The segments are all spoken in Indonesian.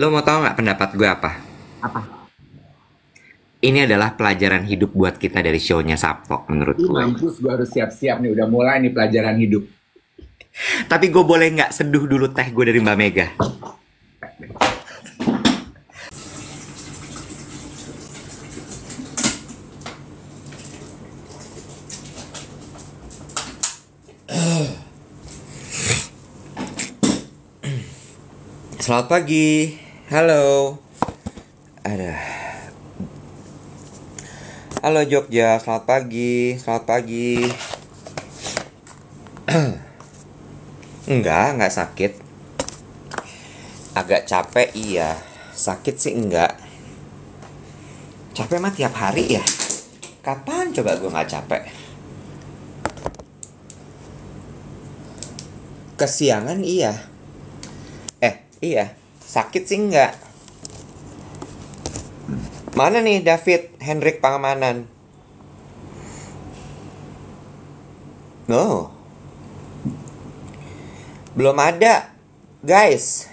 Lo mau tau nggak pendapat gue apa? Apa? Ini adalah pelajaran hidup buat kita dari show-nya Sabto menurut gue. Mampus gue harus siap-siap nih udah mulai nih pelajaran hidup. Tapi gue boleh nggak seduh dulu teh gue dari Mbak Mega? Selamat pagi. Halo. Ada. Halo Jogja, selamat pagi. Selamat pagi. enggak, enggak sakit. Agak capek iya. Sakit sih enggak. Capek mah tiap hari ya. Kapan coba gue nggak capek? Kesiangan iya. Eh, iya sakit sih enggak mana nih David Hendrik Pangamanan no oh. belum ada guys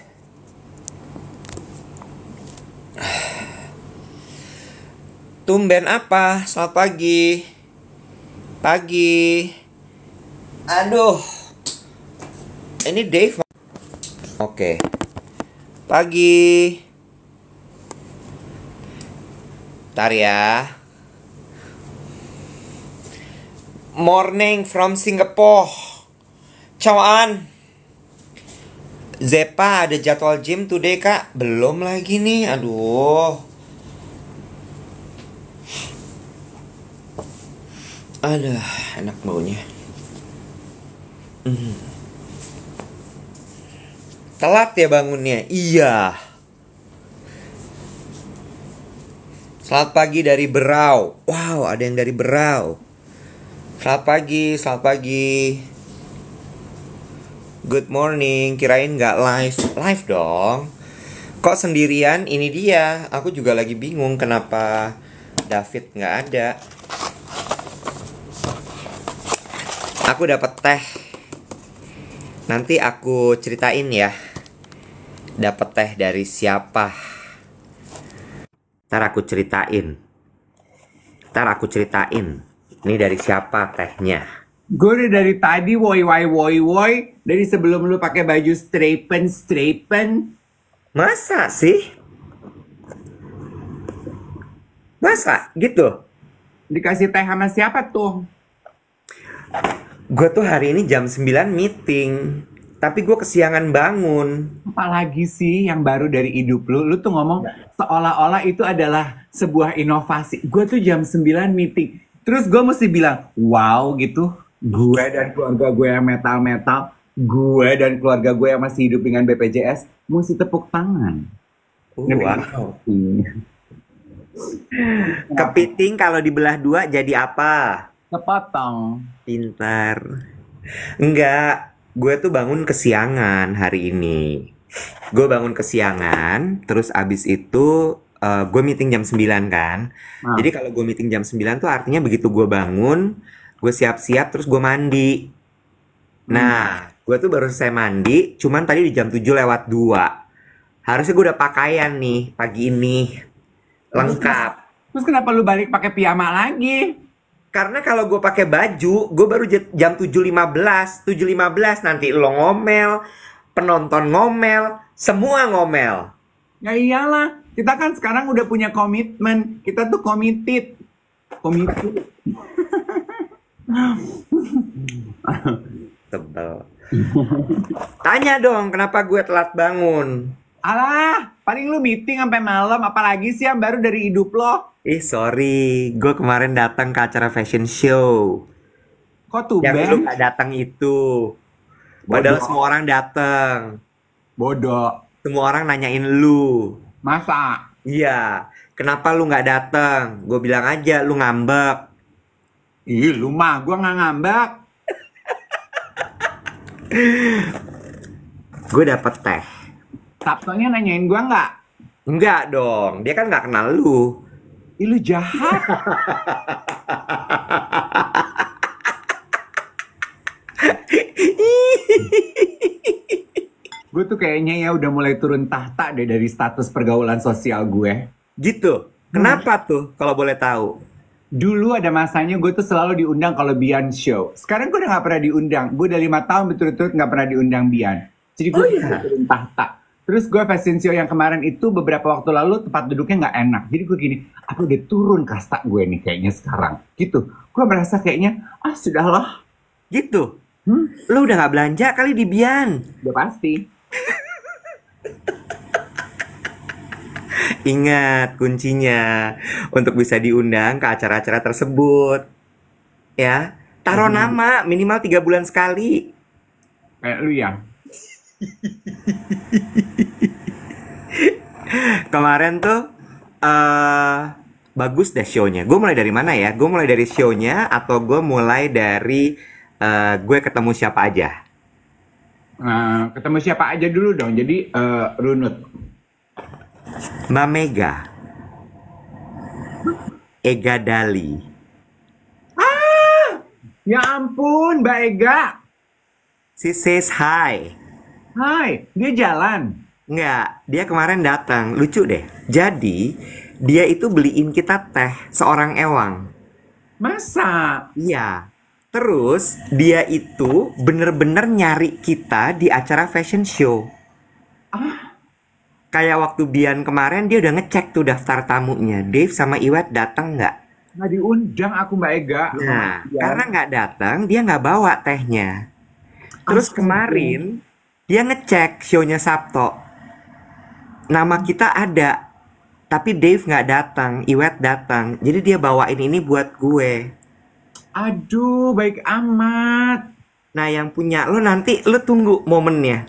tumben apa selamat pagi pagi aduh ini Dave oke okay. Pagi. Bentar ya. Morning from Singapore. cawan, Zepa ada jadwal gym today kak? Belum lagi nih, aduh. Aduh, enak baunya. Mm. Telat ya bangunnya? Iya. Selamat pagi dari Berau. Wow, ada yang dari Berau. Selamat pagi, selamat pagi. Good morning, kirain nggak live. Live dong. Kok sendirian? Ini dia. Aku juga lagi bingung kenapa David nggak ada. Aku dapat teh. Nanti aku ceritain ya dapat teh dari siapa? Ntar aku ceritain. Ntar aku ceritain. Ini dari siapa tehnya? Gue udah dari tadi woi woi woi woi dari sebelum lu pakai baju strapen strapen. Masa sih? Masa gitu? Dikasih teh sama siapa tuh? Gue tuh hari ini jam 9 meeting tapi gue kesiangan bangun. Apalagi sih yang baru dari hidup lu, lu tuh ngomong ya. seolah-olah itu adalah sebuah inovasi. Gue tuh jam 9 meeting, terus gue mesti bilang, wow gitu. Gue dan keluarga gue yang metal-metal, gue dan keluarga gue yang masih hidup dengan BPJS, mesti tepuk tangan. Uh, wow. Iya. Kepiting kalau dibelah dua jadi apa? potong. Pintar. Enggak, gue tuh bangun kesiangan hari ini gue bangun kesiangan terus abis itu uh, gue meeting jam 9 kan ah. jadi kalau gue meeting jam 9 tuh artinya begitu gue bangun gue siap-siap terus gue mandi nah hmm. gue tuh baru selesai mandi cuman tadi di jam 7 lewat 2 harusnya gue udah pakaian nih pagi ini lengkap terus, terus kenapa lu balik pakai piyama lagi karena kalau gue pakai baju, gue baru jam 7.15, 7.15 nanti lo ngomel, penonton ngomel, semua ngomel. Ya iyalah, kita kan sekarang udah punya komitmen, kita tuh committed. Committed. Tebel. Tanya dong, kenapa gue telat bangun? Alah, paling lu meeting sampai malam, apalagi sih yang baru dari hidup lo. Ih sorry, gue kemarin datang ke acara fashion show. Kok tuh Yang lu gak datang itu. Padahal Padahal semua orang datang. Bodoh. Semua orang nanyain lu. Masa? Iya. Kenapa lu nggak datang? Gue bilang aja lu ngambek. Ih, lu mah gue nggak ngambek. gue dapet teh. Sabtonya nanyain gue nggak? Enggak dong, dia kan nggak kenal lu. Ih, lu jahat. gue tuh kayaknya ya udah mulai turun tahta deh dari status pergaulan sosial gue. Gitu. Hmm. Kenapa hmm. tuh kalau boleh tahu? Dulu ada masanya gue tuh selalu diundang kalau Bian show. Sekarang gue udah gak pernah diundang. Gue udah lima tahun betul-betul gak pernah diundang Bian. Jadi gue oh, iya. turun tahta. Terus gue fashion show yang kemarin itu beberapa waktu lalu tempat duduknya nggak enak. Jadi gue gini, apa udah turun kasta gue nih kayaknya sekarang. Gitu. Gue merasa kayaknya, ah sudah sudahlah. Gitu? Hmm? Lo udah nggak belanja kali di Bian? Udah pasti. Ingat kuncinya untuk bisa diundang ke acara-acara tersebut. Ya, taruh hmm. nama minimal tiga bulan sekali. Kayak eh, lu ya? Kemarin tuh uh, bagus deh shownya. Gue mulai dari mana ya? Gue mulai dari shownya atau gue mulai dari uh, gue ketemu siapa aja? Uh, ketemu siapa aja dulu dong. Jadi uh, runut. Mbak Mega. Ega Dali. Ah, ya ampun, Mbak Ega. She says hi. Hai, dia jalan. Enggak, dia kemarin datang. Lucu deh. Jadi, dia itu beliin kita teh seorang ewang. Masa? Iya. Terus dia itu bener-bener nyari kita di acara fashion show. Ah. Kayak waktu Bian kemarin dia udah ngecek tuh daftar tamunya. Dave sama Iwet datang nggak? Nggak diundang aku Mbak Ega. Nah, karena nggak datang dia nggak bawa tehnya. Terus Astaga. kemarin dia ngecek shownya Sabto nama kita ada tapi Dave nggak datang Iwet datang jadi dia bawain ini buat gue aduh baik amat nah yang punya lo nanti lo tunggu momennya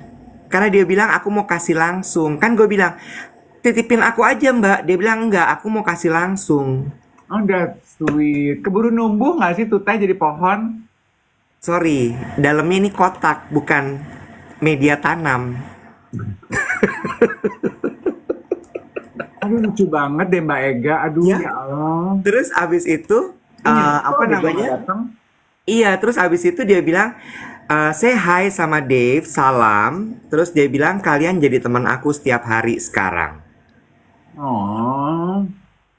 karena dia bilang aku mau kasih langsung kan gue bilang titipin aku aja mbak dia bilang enggak aku mau kasih langsung oh that's sweet keburu numbuh nggak sih tutai jadi pohon sorry dalamnya ini kotak bukan media tanam. Aduh lucu banget deh Mbak Ega. Aduh ya, ya Allah. Terus abis itu ya, uh, apa namanya? Iya, terus abis itu dia bilang uh, eh, saya hi sama Dave, salam. Terus dia bilang kalian jadi teman aku setiap hari sekarang. Oh.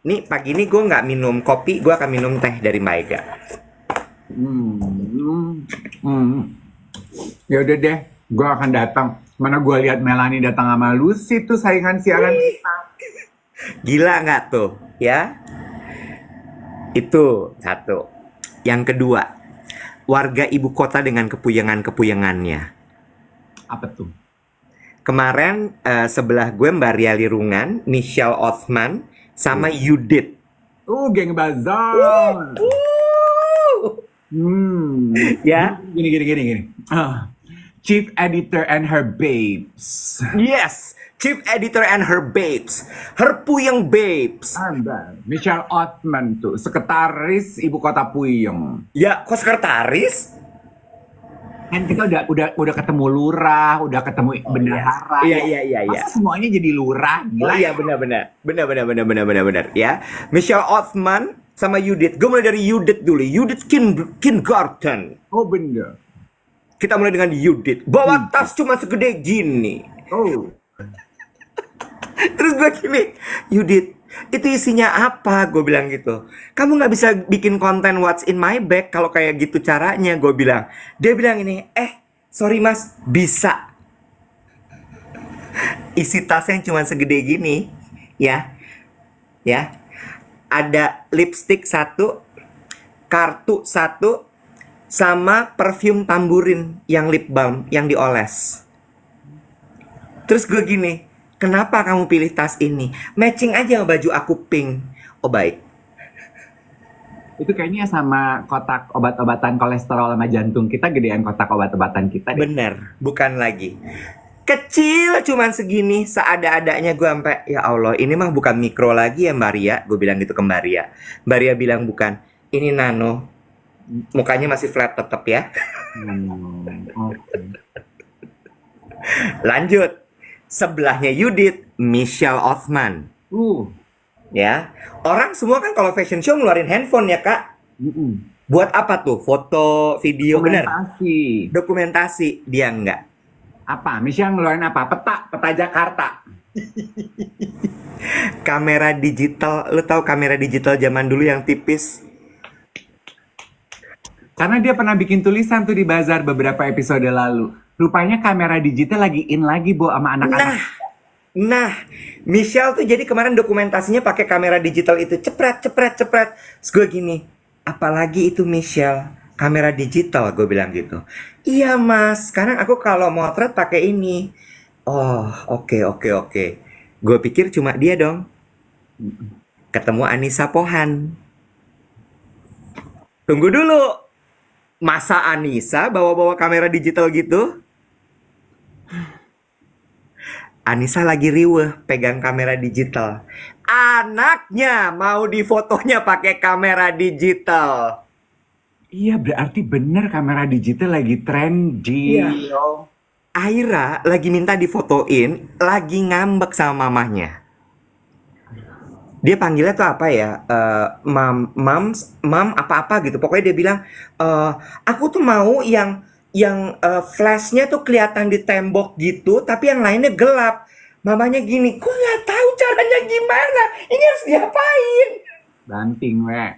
Nih pagi ini gue nggak minum kopi, gue akan minum teh dari Mbak Ega. Hmm. Hmm. hmm. Ya udah deh gue akan datang mana gue lihat Melani datang sama Lucy tuh saingan siaran kita gila nggak tuh ya itu satu yang kedua warga ibu kota dengan kepuyangan-kepuyangannya apa tuh kemarin uh, sebelah gue Mbak Ria Lirungan Michelle Othman sama uh. Yudit uh geng bazar uh, uh. Hmm. ya gini gini gini gini uh Chief Editor and Her Babes. Yes, Chief Editor and Her Babes. Her Puyeng Babes. Anda, Michelle Othman tuh, sekretaris ibu kota Puyeng. Ya, kok sekretaris? Kan kita udah udah udah ketemu lurah, udah ketemu oh, iya. bendahara. Iya, ya. iya, iya, iya. Masa semuanya jadi lurah? Oh iya, benar-benar. Benar-benar benar-benar benar-benar ya. Michelle Othman sama Yudit. Gue mulai dari Yudit dulu. Yudit Kin Kingarten. Oh, bener kita mulai dengan Yudit. Bawa hmm. tas cuma segede gini. Oh. Terus gue gini, Yudit, itu isinya apa? Gue bilang gitu. Kamu nggak bisa bikin konten what's in my bag kalau kayak gitu caranya. Gue bilang. Dia bilang ini, eh, sorry mas, bisa. Isi tas yang cuma segede gini, ya, ya. Ada lipstick satu, kartu satu, sama perfume tamburin yang lip balm yang dioles. Terus gue gini, kenapa kamu pilih tas ini? Matching aja sama baju aku pink. Oh baik. Itu kayaknya sama kotak obat-obatan kolesterol sama jantung kita gedean kotak obat-obatan kita deh. Bener, bukan lagi. Kecil cuman segini, seada-adanya gue sampai ya Allah, ini mah bukan mikro lagi ya Maria Gue bilang gitu ke Maria Maria bilang bukan, ini nano mukanya masih flat tetap ya. Hmm, okay. Lanjut. Sebelahnya Yudit, Michelle Othman. Uh. Ya. Orang semua kan kalau fashion show ngeluarin handphone ya, Kak. Mm -mm. Buat apa tuh? Foto, video, benar? Dokumentasi. Bener. Dokumentasi. Dia enggak. Apa? Michelle ngeluarin apa? Peta, peta Jakarta. kamera digital, lu tahu kamera digital zaman dulu yang tipis? Karena dia pernah bikin tulisan tuh di bazar beberapa episode lalu. Rupanya kamera digital lagi in lagi, bu sama anak-anak. Nah, nah, Michelle tuh jadi kemarin dokumentasinya pakai kamera digital itu. Cepret, cepret, cepret. Terus gue gini, apalagi itu Michelle? Kamera digital, gue bilang gitu. Iya, Mas. Sekarang aku kalau motret pakai ini. Oh, oke, okay, oke, okay, oke. Okay. Gue pikir cuma dia dong. Ketemu Anissa Pohan. Tunggu dulu masa Anissa bawa-bawa kamera digital gitu? Anissa lagi riweh pegang kamera digital. Anaknya mau difotonya pakai kamera digital. Iya berarti bener kamera digital lagi trendy. Iya. Aira lagi minta difotoin, lagi ngambek sama mamahnya dia panggilnya tuh apa ya uh, mam mam mam apa apa gitu pokoknya dia bilang uh, aku tuh mau yang yang uh, flashnya tuh kelihatan di tembok gitu tapi yang lainnya gelap mamanya gini kok nggak tahu caranya gimana ini harus diapain banting weh.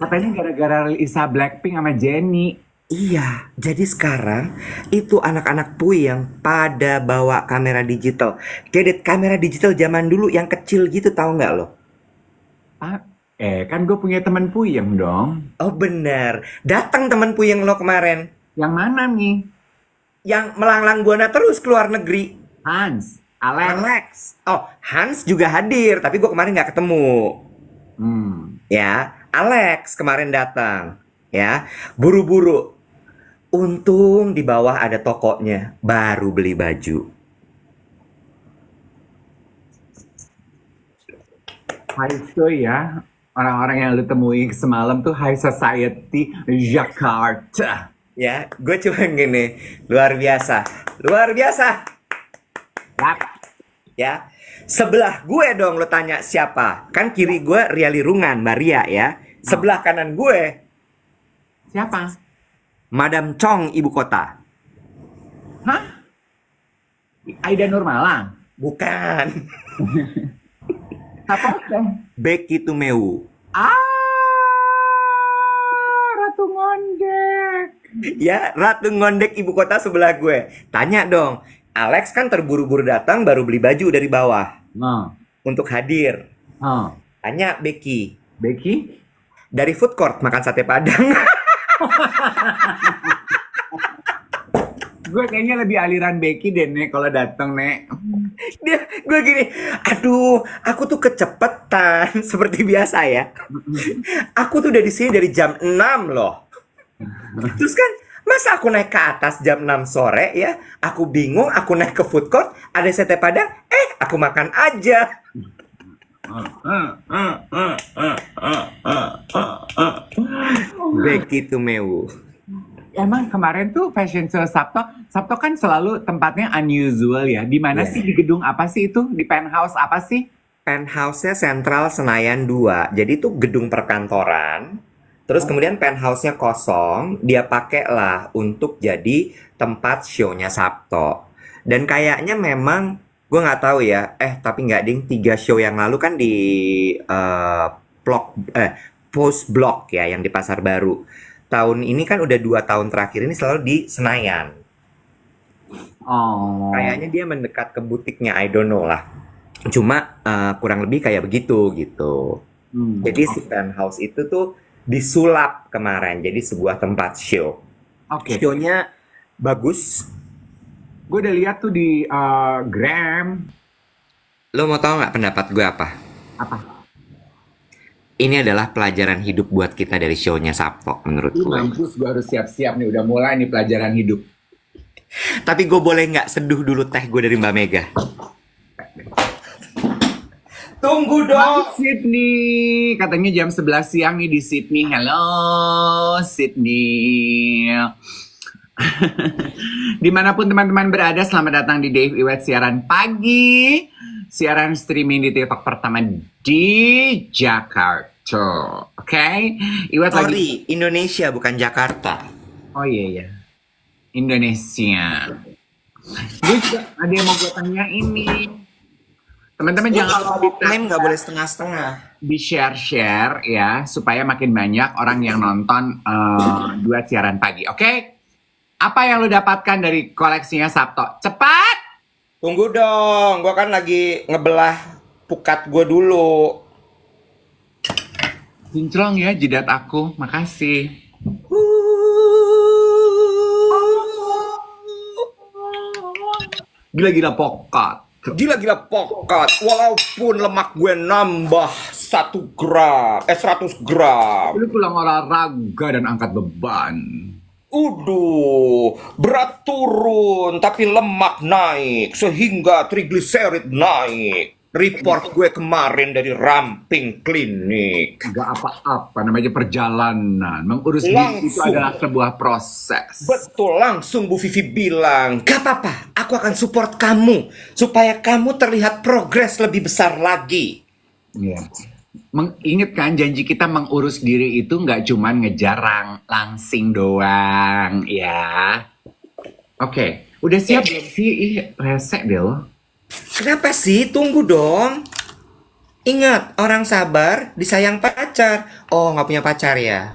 katanya gara-gara Lisa Blackpink sama Jennie Iya, jadi sekarang itu anak-anak Pui yang pada bawa kamera digital. Jadi kamera digital zaman dulu yang kecil gitu tahu nggak lo? Ah, eh kan gue punya teman Puyeng dong. Oh benar, datang teman Puyeng lo kemarin. Yang mana nih? Yang melanglang buana terus ke luar negeri. Hans, Alex. Alex. Oh, Hans juga hadir, tapi gue kemarin nggak ketemu. Hmm. Ya, Alex kemarin datang. Ya, buru-buru Untung di bawah ada tokonya, baru beli baju. Haiso ya, orang-orang yang lu temui semalam tuh high society Jakarta. Ya, gue cuma gini, luar biasa, luar biasa. Ya, sebelah gue dong lu tanya siapa? Kan kiri gue Ria Rungan, Maria ya. Sebelah kanan gue siapa? Madam Chong ibu kota. Hah? Aida Nurmalang? Bukan. Apa? Becky Tumewu. Ah, Ratu Ngondek. Ya, Ratu Ngondek ibu kota sebelah gue. Tanya dong, Alex kan terburu-buru datang baru beli baju dari bawah. Nah. Untuk hadir. Nah. Tanya Becky. Becky? Dari food court makan sate padang. gue kayaknya lebih aliran Becky deh nek kalau dateng nek dia gue gini aduh aku tuh kecepetan seperti biasa ya aku tuh udah di sini dari jam 6 loh terus kan masa aku naik ke atas jam 6 sore ya aku bingung aku naik ke food court ada sate padang eh aku makan aja Begitu mewu. Emang kemarin tuh fashion show Sabto, Sabto kan selalu tempatnya unusual ya. Di mana yeah. sih di gedung apa sih itu? Di penthouse apa sih? Penthouse-nya Central Senayan 2. Jadi itu gedung perkantoran. Terus oh. kemudian penthouse-nya kosong, dia pakailah untuk jadi tempat show-nya Sabto. Dan kayaknya memang gue nggak tahu ya eh tapi nggak ding tiga show yang lalu kan di uh, eh, blog eh post blog ya yang di pasar baru tahun ini kan udah dua tahun terakhir ini selalu di Senayan oh kayaknya dia mendekat ke butiknya I don't know lah cuma uh, kurang lebih kayak begitu gitu hmm. jadi si penthouse itu tuh disulap kemarin jadi sebuah tempat show okay. shownya bagus gue udah lihat tuh di uh, gram lo mau tau nggak pendapat gue apa apa ini adalah pelajaran hidup buat kita dari shownya Sapo menurut gue. Mampus gue harus siap-siap nih udah mulai nih pelajaran hidup. Tapi gue boleh nggak seduh dulu teh gue dari Mbak Mega? Tunggu dong. Sydney, katanya jam 11 siang nih di Sydney. Hello Sydney. Dimanapun teman-teman berada, selamat datang di Dave Iwet siaran pagi. Siaran streaming di TikTok pertama di Jakarta. Oke? Okay? Iwet Sorry, lagi... Indonesia bukan Jakarta. Oh iya, iya. Indonesia. Gue ada yang mau gue tanya ini. Teman-teman jangan kalau time nggak boleh setengah-setengah. Di share-share ya, supaya makin banyak orang yang nonton uh, eh, dua siaran pagi. Oke? Okay? Apa yang lo dapatkan dari koleksinya Sabto? Cepat! Tunggu dong, gue kan lagi ngebelah pukat gue dulu. Cincrong ya jidat aku, makasih. Gila-gila pokat. Gila-gila pokat, walaupun lemak gue nambah satu gram, eh 100 gram. Lu pulang olahraga dan angkat beban. Uduh, berat turun tapi lemak naik sehingga trigliserid naik. Report gue kemarin dari ramping klinik. Gak apa-apa, namanya perjalanan. Mengurus langsung. diri itu adalah sebuah proses. Betul, langsung Bu Vivi bilang, gak apa-apa, aku akan support kamu. Supaya kamu terlihat progres lebih besar lagi. Yeah mengingatkan janji kita mengurus diri itu nggak cuman ngejarang langsing doang ya. Oke, okay. udah siap belum sih? Ih, resek deh lo. Kenapa sih? Tunggu dong. Ingat, orang sabar disayang pacar. Oh, nggak punya pacar ya?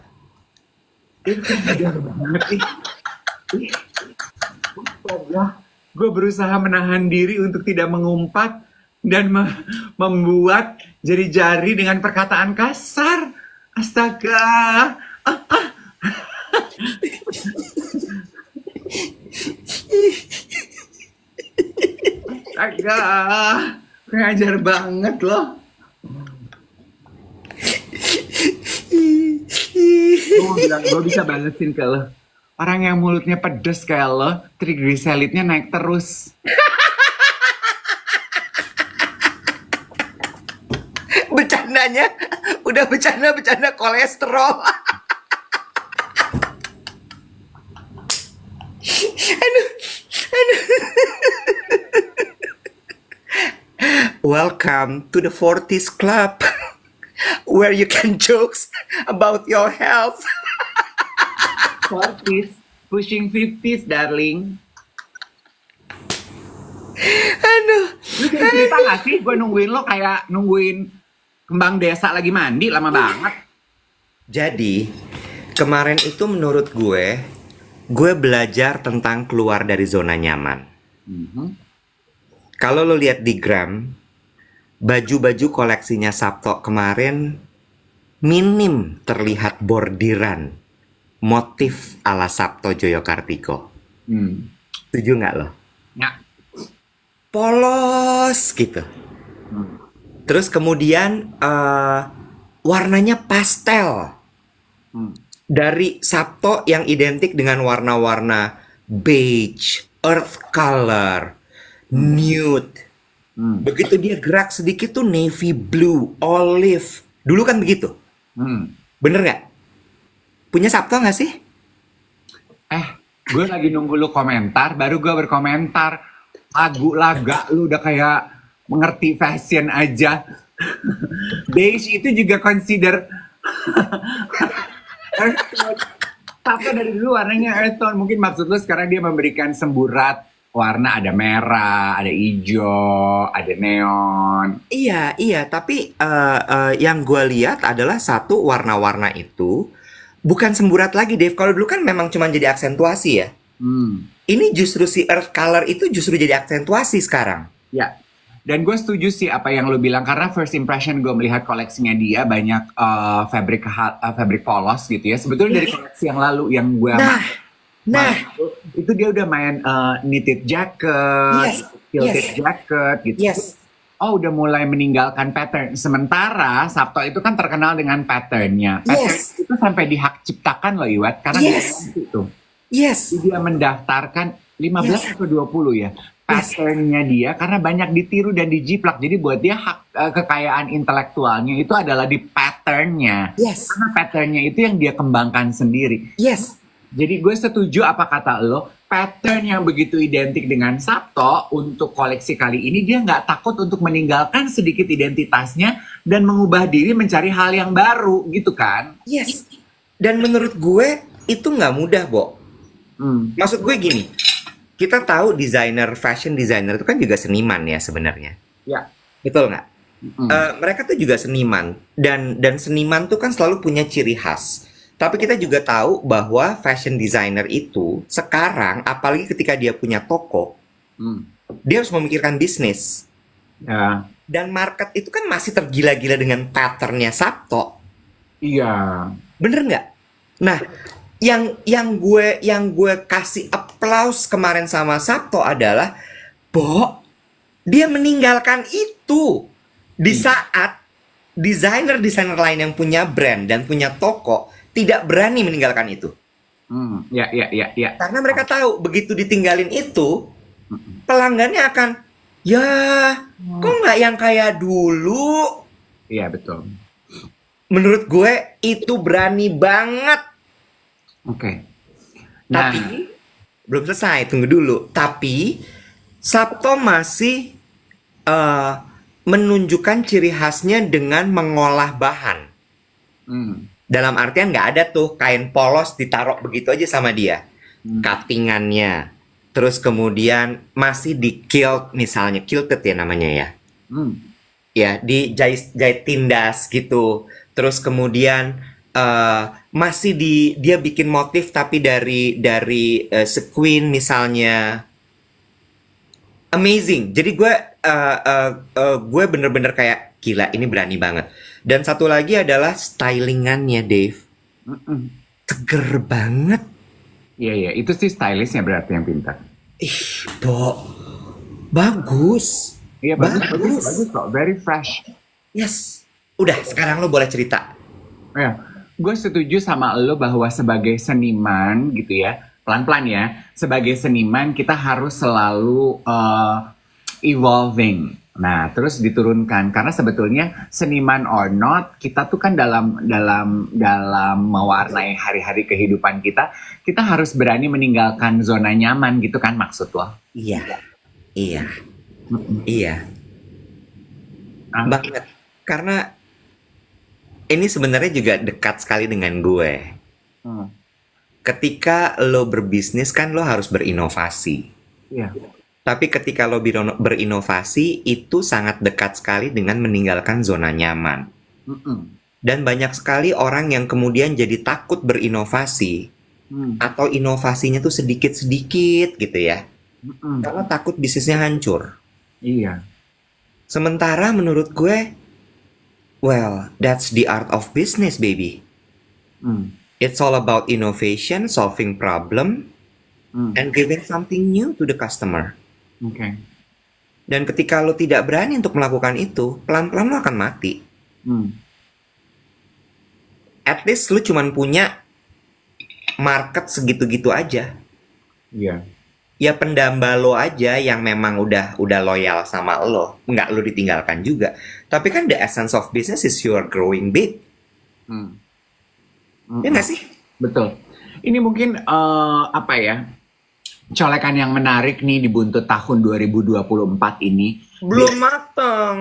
Gue berusaha menahan diri untuk tidak mengumpat, dan me membuat jari-jari dengan perkataan kasar. Astaga. Ah, ah. Astaga. Ngajar banget loh. Gue bilang, gue bisa balesin ke lo. Orang yang mulutnya pedes kayak lo, trigliseridnya naik terus. bercandanya udah bercanda-bercanda kolesterol. aduh, aduh. Welcome to the 40s club where you can jokes about your health. 40s, pushing 50s, darling. Aduh. Lu cerita gak sih gue nungguin lo kayak nungguin kembang desa lagi mandi lama iya. banget. Jadi, kemarin itu menurut gue, gue belajar tentang keluar dari zona nyaman. Mm -hmm. Kalau lo lihat di Gram, baju-baju koleksinya Sabto kemarin minim terlihat bordiran motif ala Sabto Kartiko. Hmm. Setuju nggak lo? Nggak. Ya. Polos gitu. Hmm Terus kemudian uh, warnanya pastel. Hmm. Dari Sabto yang identik dengan warna-warna beige, earth color, hmm. nude. Hmm. Begitu dia gerak sedikit tuh navy blue, olive. Dulu kan begitu. Hmm. Bener nggak? Punya Sabto nggak sih? Eh, gue lagi nunggu lu komentar, baru gue berkomentar. Lagu laga lu udah kayak mengerti fashion aja. Beige itu juga consider Tapi dari dulu warnanya earth tone. Mungkin maksud lu sekarang dia memberikan semburat warna ada merah, ada hijau, ada neon. Iya, iya. Tapi uh, uh, yang gue lihat adalah satu warna-warna itu bukan semburat lagi, Dave. Kalau dulu kan memang cuma jadi aksentuasi ya. Hmm. Ini justru si earth color itu justru jadi aksentuasi sekarang. Ya. Dan gue setuju sih apa yang lo bilang karena first impression gue melihat koleksinya dia banyak uh, eh, fabric uh, eh, fabric polos gitu ya. Sebetulnya dari iya. koleksi yang lalu yang gue nah, nah itu, itu dia udah main uh, knitted jacket, yes, quilted yes, jacket gitu. Yes. Oh udah mulai meninggalkan pattern. Sementara Sabto itu kan terkenal dengan patternnya. Pattern yes. itu sampai dihak ciptakan loh Iwat karena yes. dia itu. Yes. Dia mendaftarkan 15 yes. atau 20 ya passionnya dia karena banyak ditiru dan dijiplak jadi buat dia hak eh, kekayaan intelektualnya itu adalah di patternnya yes. karena patternnya itu yang dia kembangkan sendiri yes jadi gue setuju apa kata lo pattern yang begitu identik dengan Sabto untuk koleksi kali ini dia nggak takut untuk meninggalkan sedikit identitasnya dan mengubah diri mencari hal yang baru gitu kan yes dan menurut gue itu nggak mudah Bo hmm. maksud gue gini kita tahu desainer fashion designer itu kan juga seniman ya sebenarnya. Ya. Betul nggak? Mm. Uh, mereka tuh juga seniman dan dan seniman tuh kan selalu punya ciri khas. Tapi kita juga tahu bahwa fashion designer itu sekarang, apalagi ketika dia punya toko, mm. dia harus memikirkan bisnis. Ya. Dan market itu kan masih tergila-gila dengan patternnya Sabto. Iya. Bener nggak? Nah, yang yang gue yang gue kasih aplaus kemarin sama Sabto adalah Bo dia meninggalkan itu di iya. saat desainer-desainer lain yang punya brand dan punya toko tidak berani meninggalkan itu. Hmm, ya, ya, ya, ya. Karena mereka tahu begitu ditinggalin itu pelanggannya akan ya hmm. kok nggak yang kayak dulu. Iya betul. Menurut gue itu berani banget Oke. Okay. Nah, tapi belum selesai, tunggu dulu. Tapi Sabto masih uh, menunjukkan ciri khasnya dengan mengolah bahan. Hmm. Dalam artian nggak ada tuh kain polos ditaruh begitu aja sama dia. Hmm. Cuttingannya, terus kemudian masih di kilt misalnya, kilted ya namanya ya. Hmm. Ya, di jahit, jahit tindas gitu. Terus kemudian uh, masih di dia bikin motif tapi dari dari uh, sequin misalnya amazing jadi gue uh, uh, uh, gue bener-bener kayak gila ini berani banget dan satu lagi adalah stylingannya Dave mm banget iya yeah, iya itu sih stylishnya berarti yang pintar ih bo bagus iya yeah, bagus bagus bagus kok very fresh yes udah sekarang lo boleh cerita ya gue setuju sama lo bahwa sebagai seniman gitu ya pelan-pelan ya sebagai seniman kita harus selalu uh, evolving nah terus diturunkan karena sebetulnya seniman or not kita tuh kan dalam dalam dalam mewarnai hari-hari kehidupan kita kita harus berani meninggalkan zona nyaman gitu kan maksud lo iya iya mm -mm. iya ah. banget karena ini sebenarnya juga dekat sekali dengan gue. Hmm. Ketika lo berbisnis kan lo harus berinovasi. Yeah. Tapi ketika lo berinovasi itu sangat dekat sekali dengan meninggalkan zona nyaman. Mm -mm. Dan banyak sekali orang yang kemudian jadi takut berinovasi mm. atau inovasinya tuh sedikit-sedikit gitu ya. Mm -mm. Karena takut bisnisnya hancur. Iya. Sementara menurut gue Well, that's the art of business, baby. Mm. It's all about innovation, solving problem, mm. and giving something new to the customer. Okay. Dan ketika lo tidak berani untuk melakukan itu, pelan-pelan lo akan mati. Mm. At least lo cuman punya market segitu-gitu aja. Iya. Yeah ya pendamba lo aja yang memang udah udah loyal sama lo nggak lo ditinggalkan juga tapi kan the essence of business is your growing big hmm. ya nggak sih hmm. betul ini mungkin uh, apa ya colekan yang menarik nih di buntut tahun 2024 ini belum mateng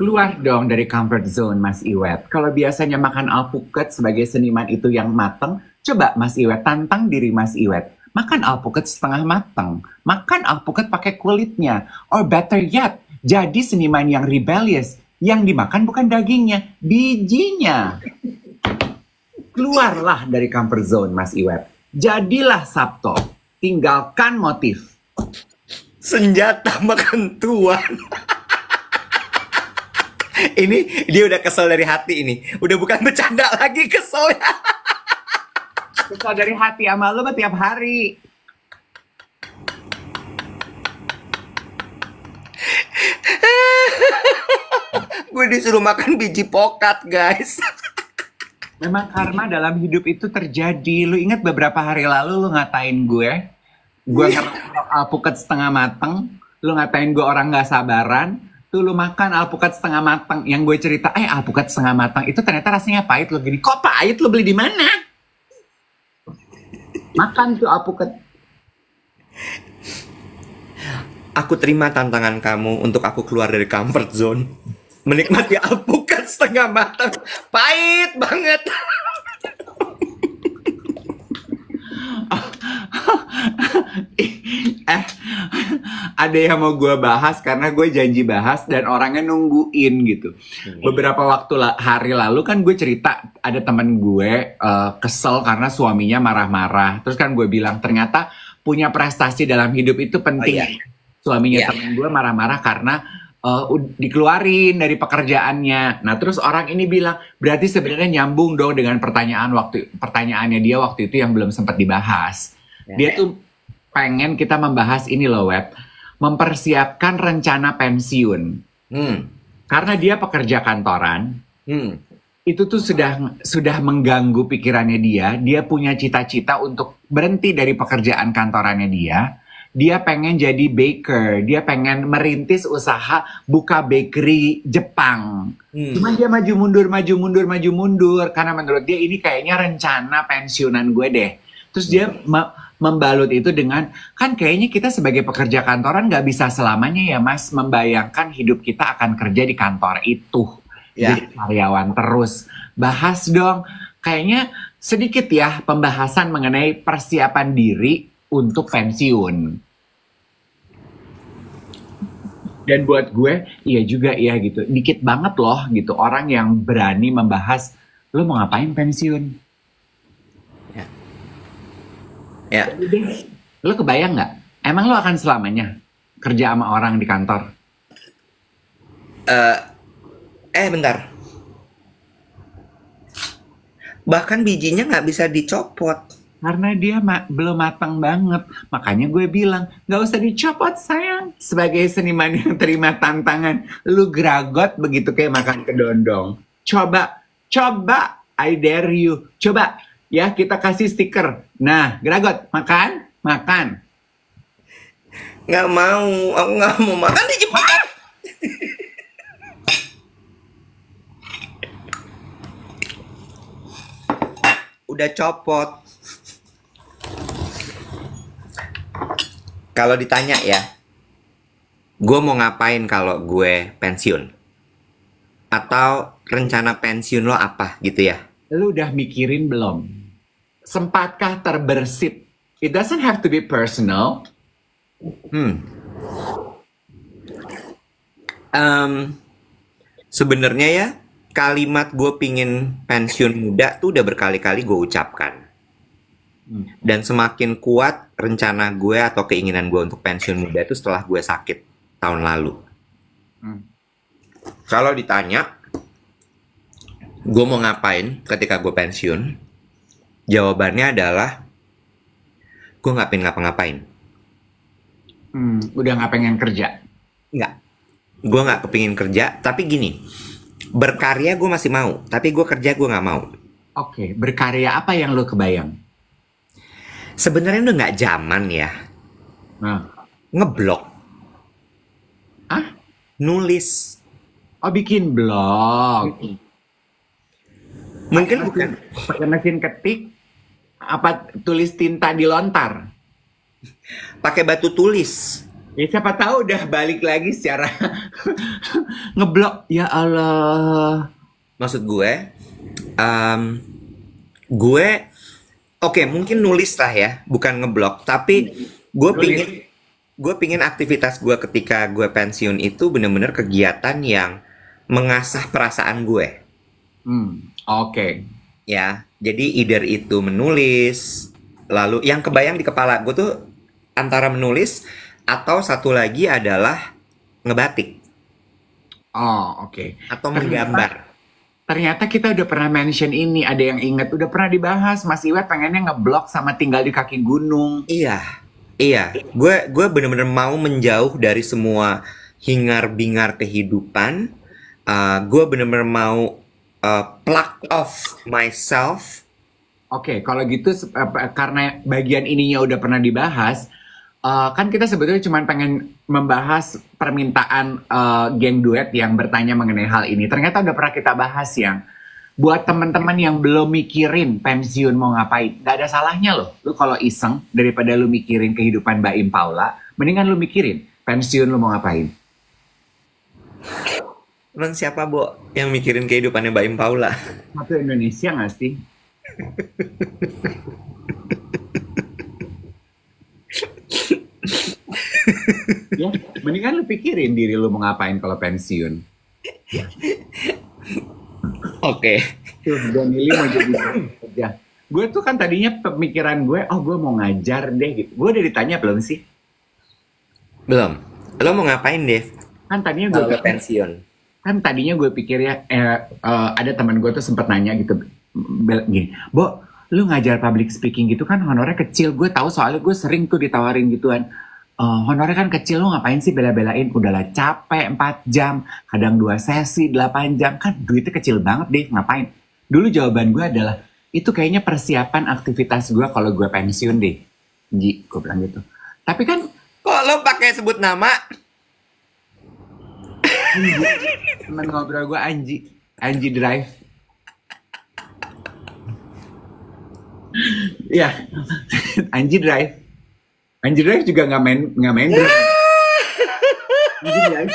keluar dong dari comfort zone Mas Iwet. Kalau biasanya makan alpukat sebagai seniman itu yang mateng, Coba Mas Iwet, tantang diri Mas Iwet. Makan alpukat setengah matang. Makan alpukat pakai kulitnya. Or better yet, jadi seniman yang rebellious. Yang dimakan bukan dagingnya, bijinya. Keluarlah dari comfort zone, Mas Iwet. Jadilah Sabto. Tinggalkan motif. Senjata makan tuan. ini dia udah kesel dari hati ini. Udah bukan bercanda lagi keselnya. Kesel dari hati sama lu tiap hari. gue disuruh makan biji pokat guys memang karma dalam hidup itu terjadi lu ingat beberapa hari lalu lu ngatain gue gue alpukat setengah mateng lu ngatain gue orang gak sabaran tuh lu makan alpukat setengah mateng yang gue cerita eh alpukat setengah mateng itu ternyata rasanya pahit lu gini kok pahit lu beli di mana Makan tuh apuket. Kan? Aku terima tantangan kamu untuk aku keluar dari comfort zone. Menikmati alpukat setengah matang. Pahit banget. eh ada yang mau gue bahas karena gue janji bahas dan orangnya nungguin gitu beberapa waktu la hari lalu kan gue cerita ada temen gue uh, kesel karena suaminya marah-marah terus kan gue bilang ternyata punya prestasi dalam hidup itu penting oh, iya. suaminya yeah. temen gue marah-marah karena uh, dikeluarin dari pekerjaannya. Nah, terus orang ini bilang, berarti sebenarnya nyambung dong dengan pertanyaan waktu pertanyaannya dia waktu itu yang belum sempat dibahas. Ya. Dia tuh pengen kita membahas ini loh web, mempersiapkan rencana pensiun. Hmm. Karena dia pekerja kantoran, hmm. itu tuh sudah sudah mengganggu pikirannya dia. Dia punya cita-cita untuk berhenti dari pekerjaan kantorannya dia. Dia pengen jadi baker, dia pengen merintis usaha buka bakery Jepang. Hmm. Cuman dia maju mundur, maju mundur, maju mundur karena menurut dia ini kayaknya rencana pensiunan gue deh. Terus dia hmm membalut itu dengan kan kayaknya kita sebagai pekerja kantoran nggak bisa selamanya ya mas membayangkan hidup kita akan kerja di kantor itu yeah. jadi karyawan terus bahas dong kayaknya sedikit ya pembahasan mengenai persiapan diri untuk pensiun dan buat gue iya juga ya gitu dikit banget loh gitu orang yang berani membahas lo mau ngapain pensiun Ya. Lo kebayang nggak? Emang lo akan selamanya kerja sama orang di kantor? Uh, eh bentar. Bahkan bijinya nggak bisa dicopot. Karena dia ma belum matang banget. Makanya gue bilang, nggak usah dicopot sayang. Sebagai seniman yang terima tantangan, lu geragot begitu kayak makan kedondong. Coba, coba, I dare you. Coba ya kita kasih stiker. Nah, Gragot, makan, makan. Nggak mau, aku nggak mau makan di Jepang. Ah! Udah copot. Kalau ditanya ya, gue mau ngapain kalau gue pensiun? Atau rencana pensiun lo apa gitu ya? Lu udah mikirin belum? Sempatkah terbersit? It doesn't have to be personal. Hmm. Um, Sebenarnya ya, kalimat gue pingin pensiun muda tuh udah berkali-kali gue ucapkan. Hmm. Dan semakin kuat rencana gue atau keinginan gue untuk pensiun muda itu setelah gue sakit tahun lalu. Hmm. Kalau ditanya, gue mau ngapain ketika gue pensiun? Jawabannya adalah gue nggak pengen ngapa-ngapain. Hmm, udah nggak pengen kerja? Nggak. Gue nggak kepingin kerja, tapi gini, berkarya gue masih mau, tapi gue kerja gue nggak mau. Oke, okay. berkarya apa yang lo kebayang? Sebenarnya udah nggak zaman ya. Nah. Ngeblok. Ah? Nulis. Oh, bikin blog. Mungkin bukan. Pakai ketik apa tulis tinta di lontar? Pakai batu tulis. Ya siapa tahu udah balik lagi secara ngeblok. Ya Allah. Maksud gue, um, gue oke okay, mungkin nulis lah ya, bukan ngeblok. Tapi gue pingin gue pingin aktivitas gue ketika gue pensiun itu bener-bener kegiatan yang mengasah perasaan gue. Hmm, oke. Okay ya jadi either itu menulis lalu yang kebayang di kepala gue tuh antara menulis atau satu lagi adalah ngebatik oh oke okay. atau menggambar ternyata kita udah pernah mention ini ada yang inget udah pernah dibahas Mas Iwet pengennya ngeblok sama tinggal di kaki gunung iya iya gue gue bener-bener mau menjauh dari semua hingar bingar kehidupan uh, ah, gue bener-bener mau uh, plug off myself. Oke, okay, kalau gitu karena bagian ininya udah pernah dibahas, uh, kan kita sebetulnya cuma pengen membahas permintaan uh, geng duet yang bertanya mengenai hal ini. Ternyata udah pernah kita bahas yang buat teman-teman yang belum mikirin pensiun mau ngapain, nggak ada salahnya loh. Lu kalau iseng daripada lu mikirin kehidupan Mbak Im Paula, mendingan lu mikirin pensiun lu mau ngapain. Emang siapa, Bo, yang mikirin kehidupannya Mbak Im Paula? Satu Indonesia nggak sih? ya, mendingan lu pikirin diri lu mau ngapain kalau pensiun. Oke. Okay. Tuh, mau jadi kerja. Gue tuh kan tadinya pemikiran gue, oh gue mau ngajar deh gitu. Gue udah ditanya belum sih? Belum. Lo mau ngapain, deh? Kan tadinya gue... Kalau pensiun kan tadinya gue pikir ya eh, uh, ada teman gue tuh sempat nanya gitu gini, Bo, lu ngajar public speaking gitu kan honornya kecil. Gue tahu soalnya gue sering tuh ditawarin gituan. Uh, honornya kan kecil, lu ngapain sih bela-belain? Udahlah capek 4 jam, kadang dua sesi 8 jam. Kan duitnya kecil banget deh, ngapain? Dulu jawaban gue adalah, itu kayaknya persiapan aktivitas gue kalau gue pensiun deh. Ji, gue bilang gitu. Tapi kan... Kok lo pakai sebut nama? temen ngobrol gue Anji Anji Drive ya Anji Drive Anji Drive juga nggak main nggak main drive. Anji Drive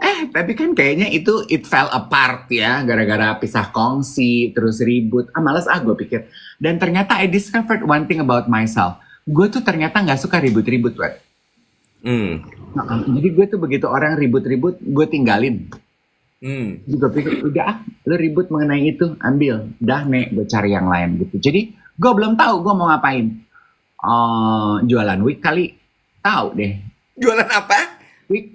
eh tapi kan kayaknya itu it fell apart ya gara-gara pisah kongsi terus ribut ah males ah gue pikir dan ternyata I discovered one thing about myself gue tuh ternyata nggak suka ribut-ribut, Wet. Hmm. Nah, jadi gue tuh begitu orang ribut-ribut, gue tinggalin. Hmm. Juga pikir, udah ah, lo ribut mengenai itu, ambil. Dah, nek, gue cari yang lain gitu. Jadi, gue belum tahu gue mau ngapain. Uh, jualan wig kali, tahu deh. Jualan apa? Wig.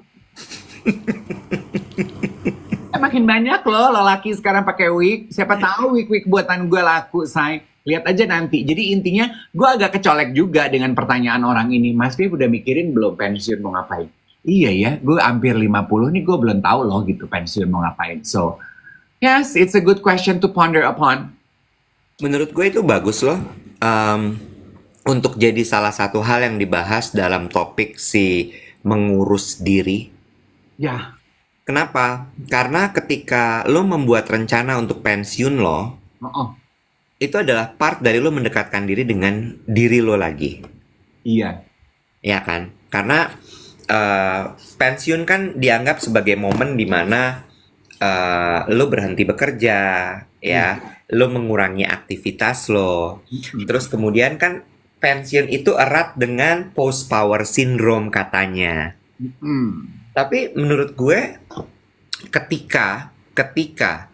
eh, makin banyak loh laki sekarang pakai wig. Siapa tahu wig-wig buatan gue laku, say. Lihat aja nanti. Jadi intinya gue agak kecolek juga dengan pertanyaan orang ini. Mas Dev udah mikirin belum pensiun mau ngapain? Iya ya, gue hampir 50 nih gue belum tahu loh gitu pensiun mau ngapain. So, yes, it's a good question to ponder upon. Menurut gue itu bagus loh. Um, untuk jadi salah satu hal yang dibahas dalam topik si mengurus diri. Ya. Kenapa? Karena ketika lo membuat rencana untuk pensiun lo, uh -uh itu adalah part dari lo mendekatkan diri dengan diri lo lagi. Iya. Iya kan? Karena uh, pensiun kan dianggap sebagai momen di mana uh, lo berhenti bekerja, ya, iya. lo mengurangi aktivitas lo. Hmm. Terus kemudian kan pensiun itu erat dengan post power syndrome katanya. Hmm. Tapi menurut gue, ketika ketika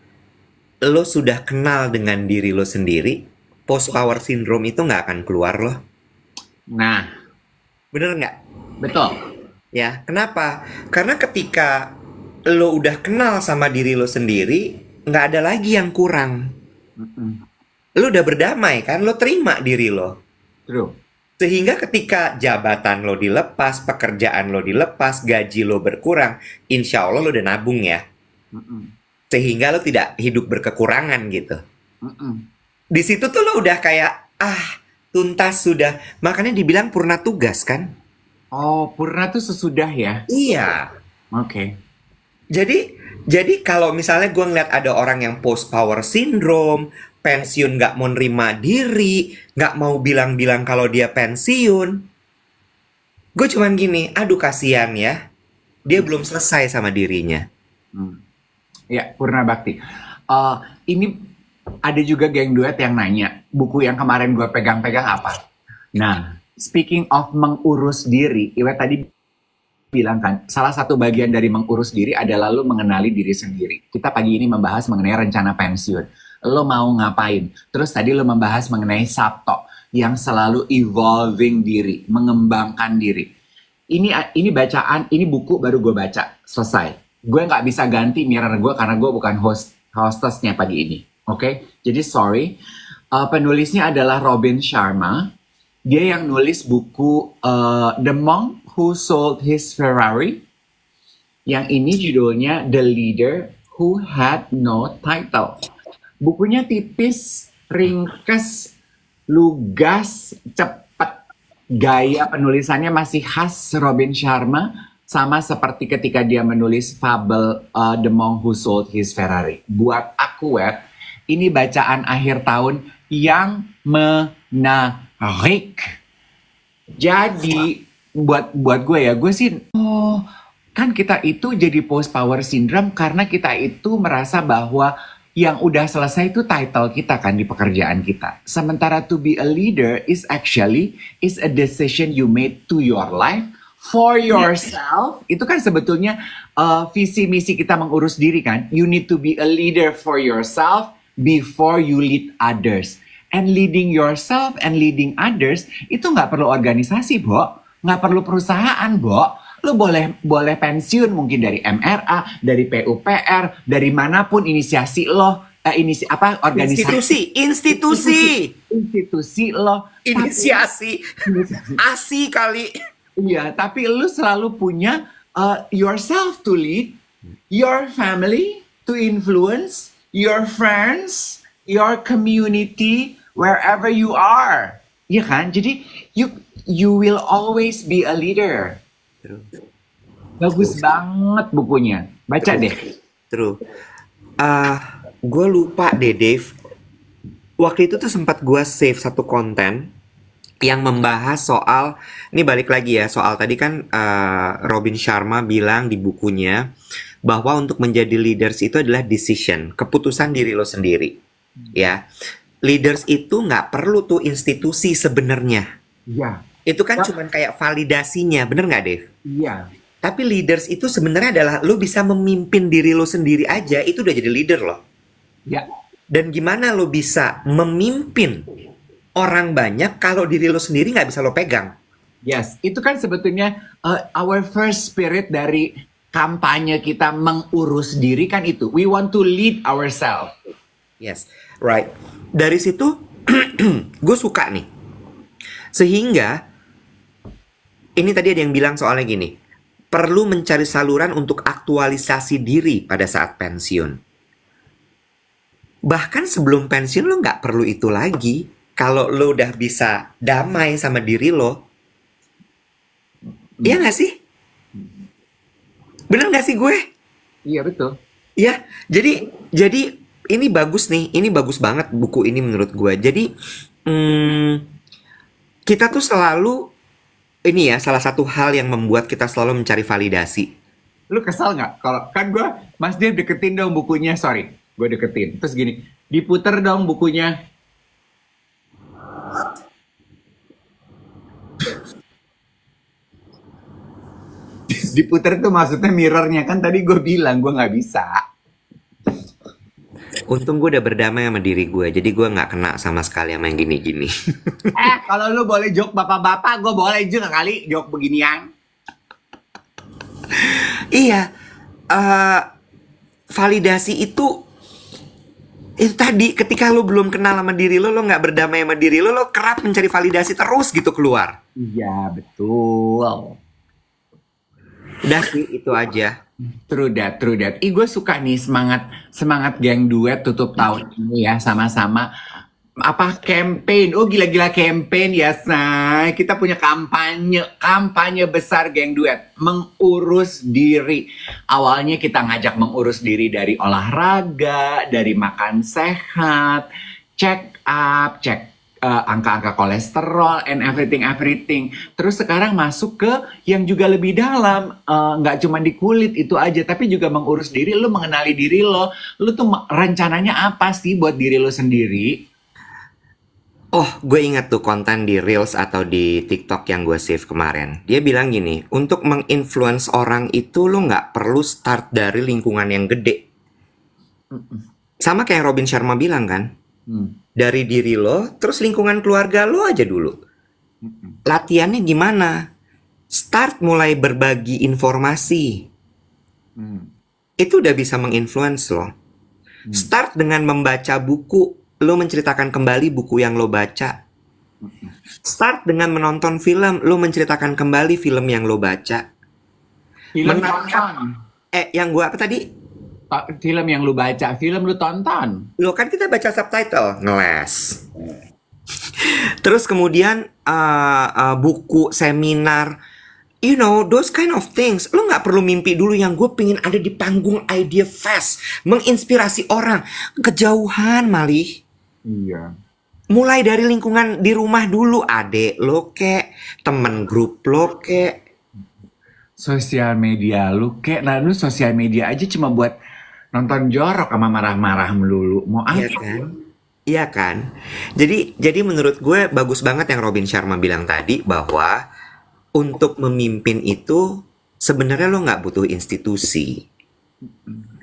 lo sudah kenal dengan diri lo sendiri, post power syndrome itu nggak akan keluar loh. Nah, bener nggak? Betul. Ya, kenapa? Karena ketika lo udah kenal sama diri lo sendiri, nggak ada lagi yang kurang. Mm -mm. Lo udah berdamai kan, lo terima diri lo. True. Sehingga ketika jabatan lo dilepas, pekerjaan lo dilepas, gaji lo berkurang, insya Allah lo udah nabung ya. Mm -mm sehingga lo tidak hidup berkekurangan gitu. Mm -mm. Di situ tuh lo udah kayak ah tuntas sudah, makanya dibilang purna tugas kan? Oh purna tuh sesudah ya? Iya. Oke. Okay. Jadi jadi kalau misalnya gue ngeliat ada orang yang post power syndrome, pensiun nggak mau nerima diri, nggak mau bilang-bilang kalau dia pensiun, gue cuman gini, aduh kasihan ya, dia belum selesai sama dirinya. Hmm. Ya, Purna Bakti. Uh, ini ada juga geng duet yang nanya, buku yang kemarin gue pegang-pegang apa? Nah, speaking of mengurus diri, Iwe tadi bilang kan, salah satu bagian dari mengurus diri adalah lo mengenali diri sendiri. Kita pagi ini membahas mengenai rencana pensiun. Lo mau ngapain? Terus tadi lo membahas mengenai Sabto yang selalu evolving diri, mengembangkan diri. Ini ini bacaan, ini buku baru gue baca, selesai gue nggak bisa ganti mirror gue karena gue bukan host hostessnya pagi ini. Oke, okay? jadi sorry. Uh, penulisnya adalah Robin Sharma. Dia yang nulis buku uh, The Monk Who Sold His Ferrari. Yang ini judulnya The Leader Who Had No Title. Bukunya tipis, ringkes, lugas, cepat. Gaya penulisannya masih khas Robin Sharma sama seperti ketika dia menulis fabel uh, The Monk Who Sold His Ferrari. Buat aku web, ini bacaan akhir tahun yang menarik. Jadi buat buat gue ya, gue sih oh kan kita itu jadi post power syndrome karena kita itu merasa bahwa yang udah selesai itu title kita kan di pekerjaan kita. Sementara to be a leader is actually is a decision you made to your life for iya. yourself itu kan sebetulnya uh, visi misi kita mengurus diri kan you need to be a leader for yourself before you lead others and leading yourself and leading others itu nggak perlu organisasi bo nggak perlu perusahaan bo lu boleh boleh pensiun mungkin dari MRA dari PUPR dari manapun inisiasi lo uh, eh, ini apa organisasi institusi institusi institusi, institusi lo inisiasi asi kali Iya, tapi lu selalu punya uh, yourself to lead, your family to influence, your friends, your community wherever you are. Iya kan? Jadi you you will always be a leader. True. Bagus True. banget bukunya. Baca True. deh. True. Uh, ah, gue lupa deh Dave. Waktu itu tuh sempat gue save satu konten yang membahas soal ini balik lagi ya soal tadi kan uh, Robin Sharma bilang di bukunya bahwa untuk menjadi leaders itu adalah decision keputusan diri lo sendiri hmm. ya leaders itu nggak perlu tuh institusi sebenarnya ya itu kan cuma iya. cuman kayak validasinya bener nggak deh Iya tapi leaders itu sebenarnya adalah lo bisa memimpin diri lo sendiri aja itu udah jadi leader lo ya dan gimana lo bisa memimpin orang banyak kalau diri lo sendiri nggak bisa lo pegang. Yes, itu kan sebetulnya uh, our first spirit dari kampanye kita mengurus diri kan itu. We want to lead ourselves. Yes, right. Dari situ gue suka nih. Sehingga ini tadi ada yang bilang soalnya gini, perlu mencari saluran untuk aktualisasi diri pada saat pensiun. Bahkan sebelum pensiun lo nggak perlu itu lagi kalau lo udah bisa damai sama diri lo, iya hmm. iya gak sih? Bener nggak sih gue? Iya betul. Ya, jadi jadi ini bagus nih, ini bagus banget buku ini menurut gue. Jadi hmm, kita tuh selalu ini ya salah satu hal yang membuat kita selalu mencari validasi. Lu kesal nggak? Kalau kan gue, Mas dia deketin dong bukunya, sorry, gue deketin. Terus gini, diputer dong bukunya, diputer itu maksudnya mirrornya kan tadi gue bilang gue nggak bisa untung gue udah berdamai sama diri gue jadi gue nggak kena sama sekali sama yang gini-gini eh kalau lu boleh jok bapak-bapak gue boleh juga kali jok beginian iya uh, validasi itu itu tadi ketika lo belum kenal sama diri lo lo nggak berdamai sama diri lo lo kerap mencari validasi terus gitu keluar iya betul udah sih itu aja True that, true that. I, gue suka nih semangat semangat geng duet tutup tahun ini ya sama-sama apa campaign. Oh gila-gila campaign ya, say. Kita punya kampanye, kampanye besar geng duet, mengurus diri. Awalnya kita ngajak mengurus diri dari olahraga, dari makan sehat, check up, check eh, angka-angka uh, kolesterol and everything everything. Terus sekarang masuk ke yang juga lebih dalam, eh, nggak uh, cuma di kulit itu aja, tapi juga mengurus diri. lo mengenali diri lo, lu tuh rencananya apa sih buat diri lo sendiri? Oh, gue ingat tuh konten di Reels atau di TikTok yang gue save kemarin. Dia bilang gini, untuk menginfluence orang itu lo nggak perlu start dari lingkungan yang gede. Sama kayak Robin Sharma bilang kan, hmm. dari diri lo, terus lingkungan keluarga lo aja dulu. Latihannya gimana? Start mulai berbagi informasi. Hmm. Itu udah bisa menginfluence lo. Hmm. Start dengan membaca buku lo menceritakan kembali buku yang lo baca. Start dengan menonton film, lo menceritakan kembali film yang lo baca. Film menonton. Eh, yang gua apa tadi? film yang lo baca, film lo tonton. Lo kan kita baca subtitle, ngeles. Terus kemudian uh, uh, buku, seminar, you know those kind of things lo nggak perlu mimpi dulu yang gue pingin ada di panggung idea fest menginspirasi orang kejauhan malih Iya. Mulai dari lingkungan di rumah dulu, adek lo kek, temen grup lo kek. Sosial media lu kek, nah lu sosial media aja cuma buat nonton jorok sama marah-marah melulu. Mau iya apa? Iya kan? Iya kan? Jadi jadi menurut gue bagus banget yang Robin Sharma bilang tadi bahwa untuk memimpin itu sebenarnya lo nggak butuh institusi.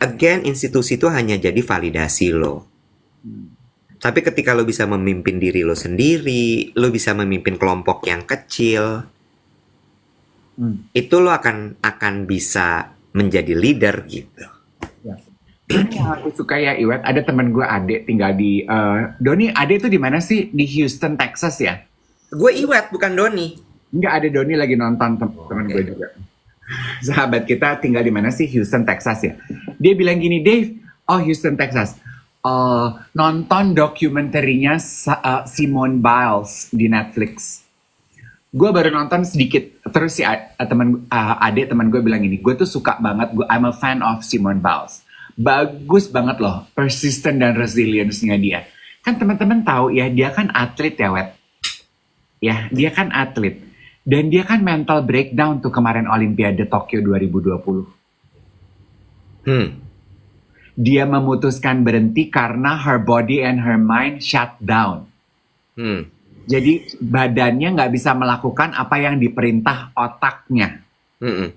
Again, institusi itu hanya jadi validasi lo. Mm. Tapi ketika lo bisa memimpin diri lo sendiri, lo bisa memimpin kelompok yang kecil, hmm. itu lo akan akan bisa menjadi leader gitu. Ya. yang aku suka ya Iwet, ada temen gue Ade tinggal di uh, Doni. Ade itu di mana sih? Di Houston, Texas ya? Gue Iwet bukan Doni. Enggak ada Doni lagi nonton tem oh, teman okay. gue juga. Sahabat kita tinggal di mana sih? Houston, Texas ya. Dia bilang gini, Dave, oh Houston, Texas uh, nonton dokumenterinya uh, eh, Simone Biles di Netflix. Gue baru nonton sedikit, terus si uh, eh, teman uh, adik teman gue bilang ini, gue tuh suka banget, gue I'm a fan of Simone Biles. Bagus banget loh, persistent dan resilience dia. Kan teman-teman tahu ya, dia kan atlet ya, Wet. Ya, dia kan atlet. Dan dia kan mental breakdown tuh kemarin Olimpiade Tokyo 2020. Hmm dia memutuskan berhenti karena her body and her mind shut down. Hmm. Jadi badannya nggak bisa melakukan apa yang diperintah otaknya. Hmm.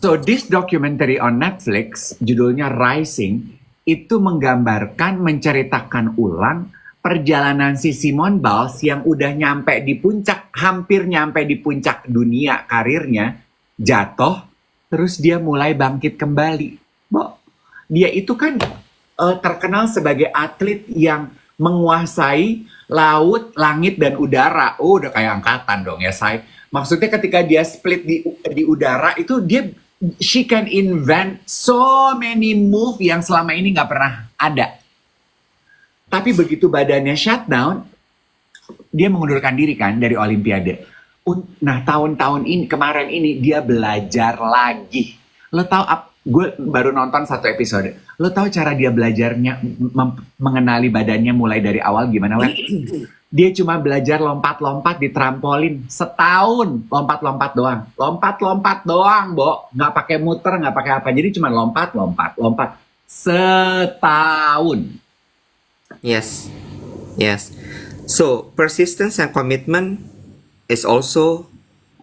So this documentary on Netflix judulnya Rising itu menggambarkan menceritakan ulang perjalanan si Simon Biles yang udah nyampe di puncak hampir nyampe di puncak dunia karirnya jatuh terus dia mulai bangkit kembali dia itu kan uh, terkenal sebagai atlet yang menguasai laut, langit dan udara. Oh, udah kayak angkatan dong ya, saya. Maksudnya ketika dia split di di udara itu dia she can invent so many move yang selama ini nggak pernah ada. Tapi begitu badannya shutdown, dia mengundurkan diri kan dari Olimpiade. Nah tahun-tahun ini kemarin ini dia belajar lagi. Lo tau gue baru nonton satu episode. Lo tahu cara dia belajarnya mengenali badannya mulai dari awal gimana, Wen? Dia cuma belajar lompat-lompat di trampolin setahun, lompat-lompat doang, lompat-lompat doang, Bo. Nggak pakai muter, nggak pakai apa. Jadi cuma lompat, lompat, lompat setahun. Yes, yes. So persistence and commitment is also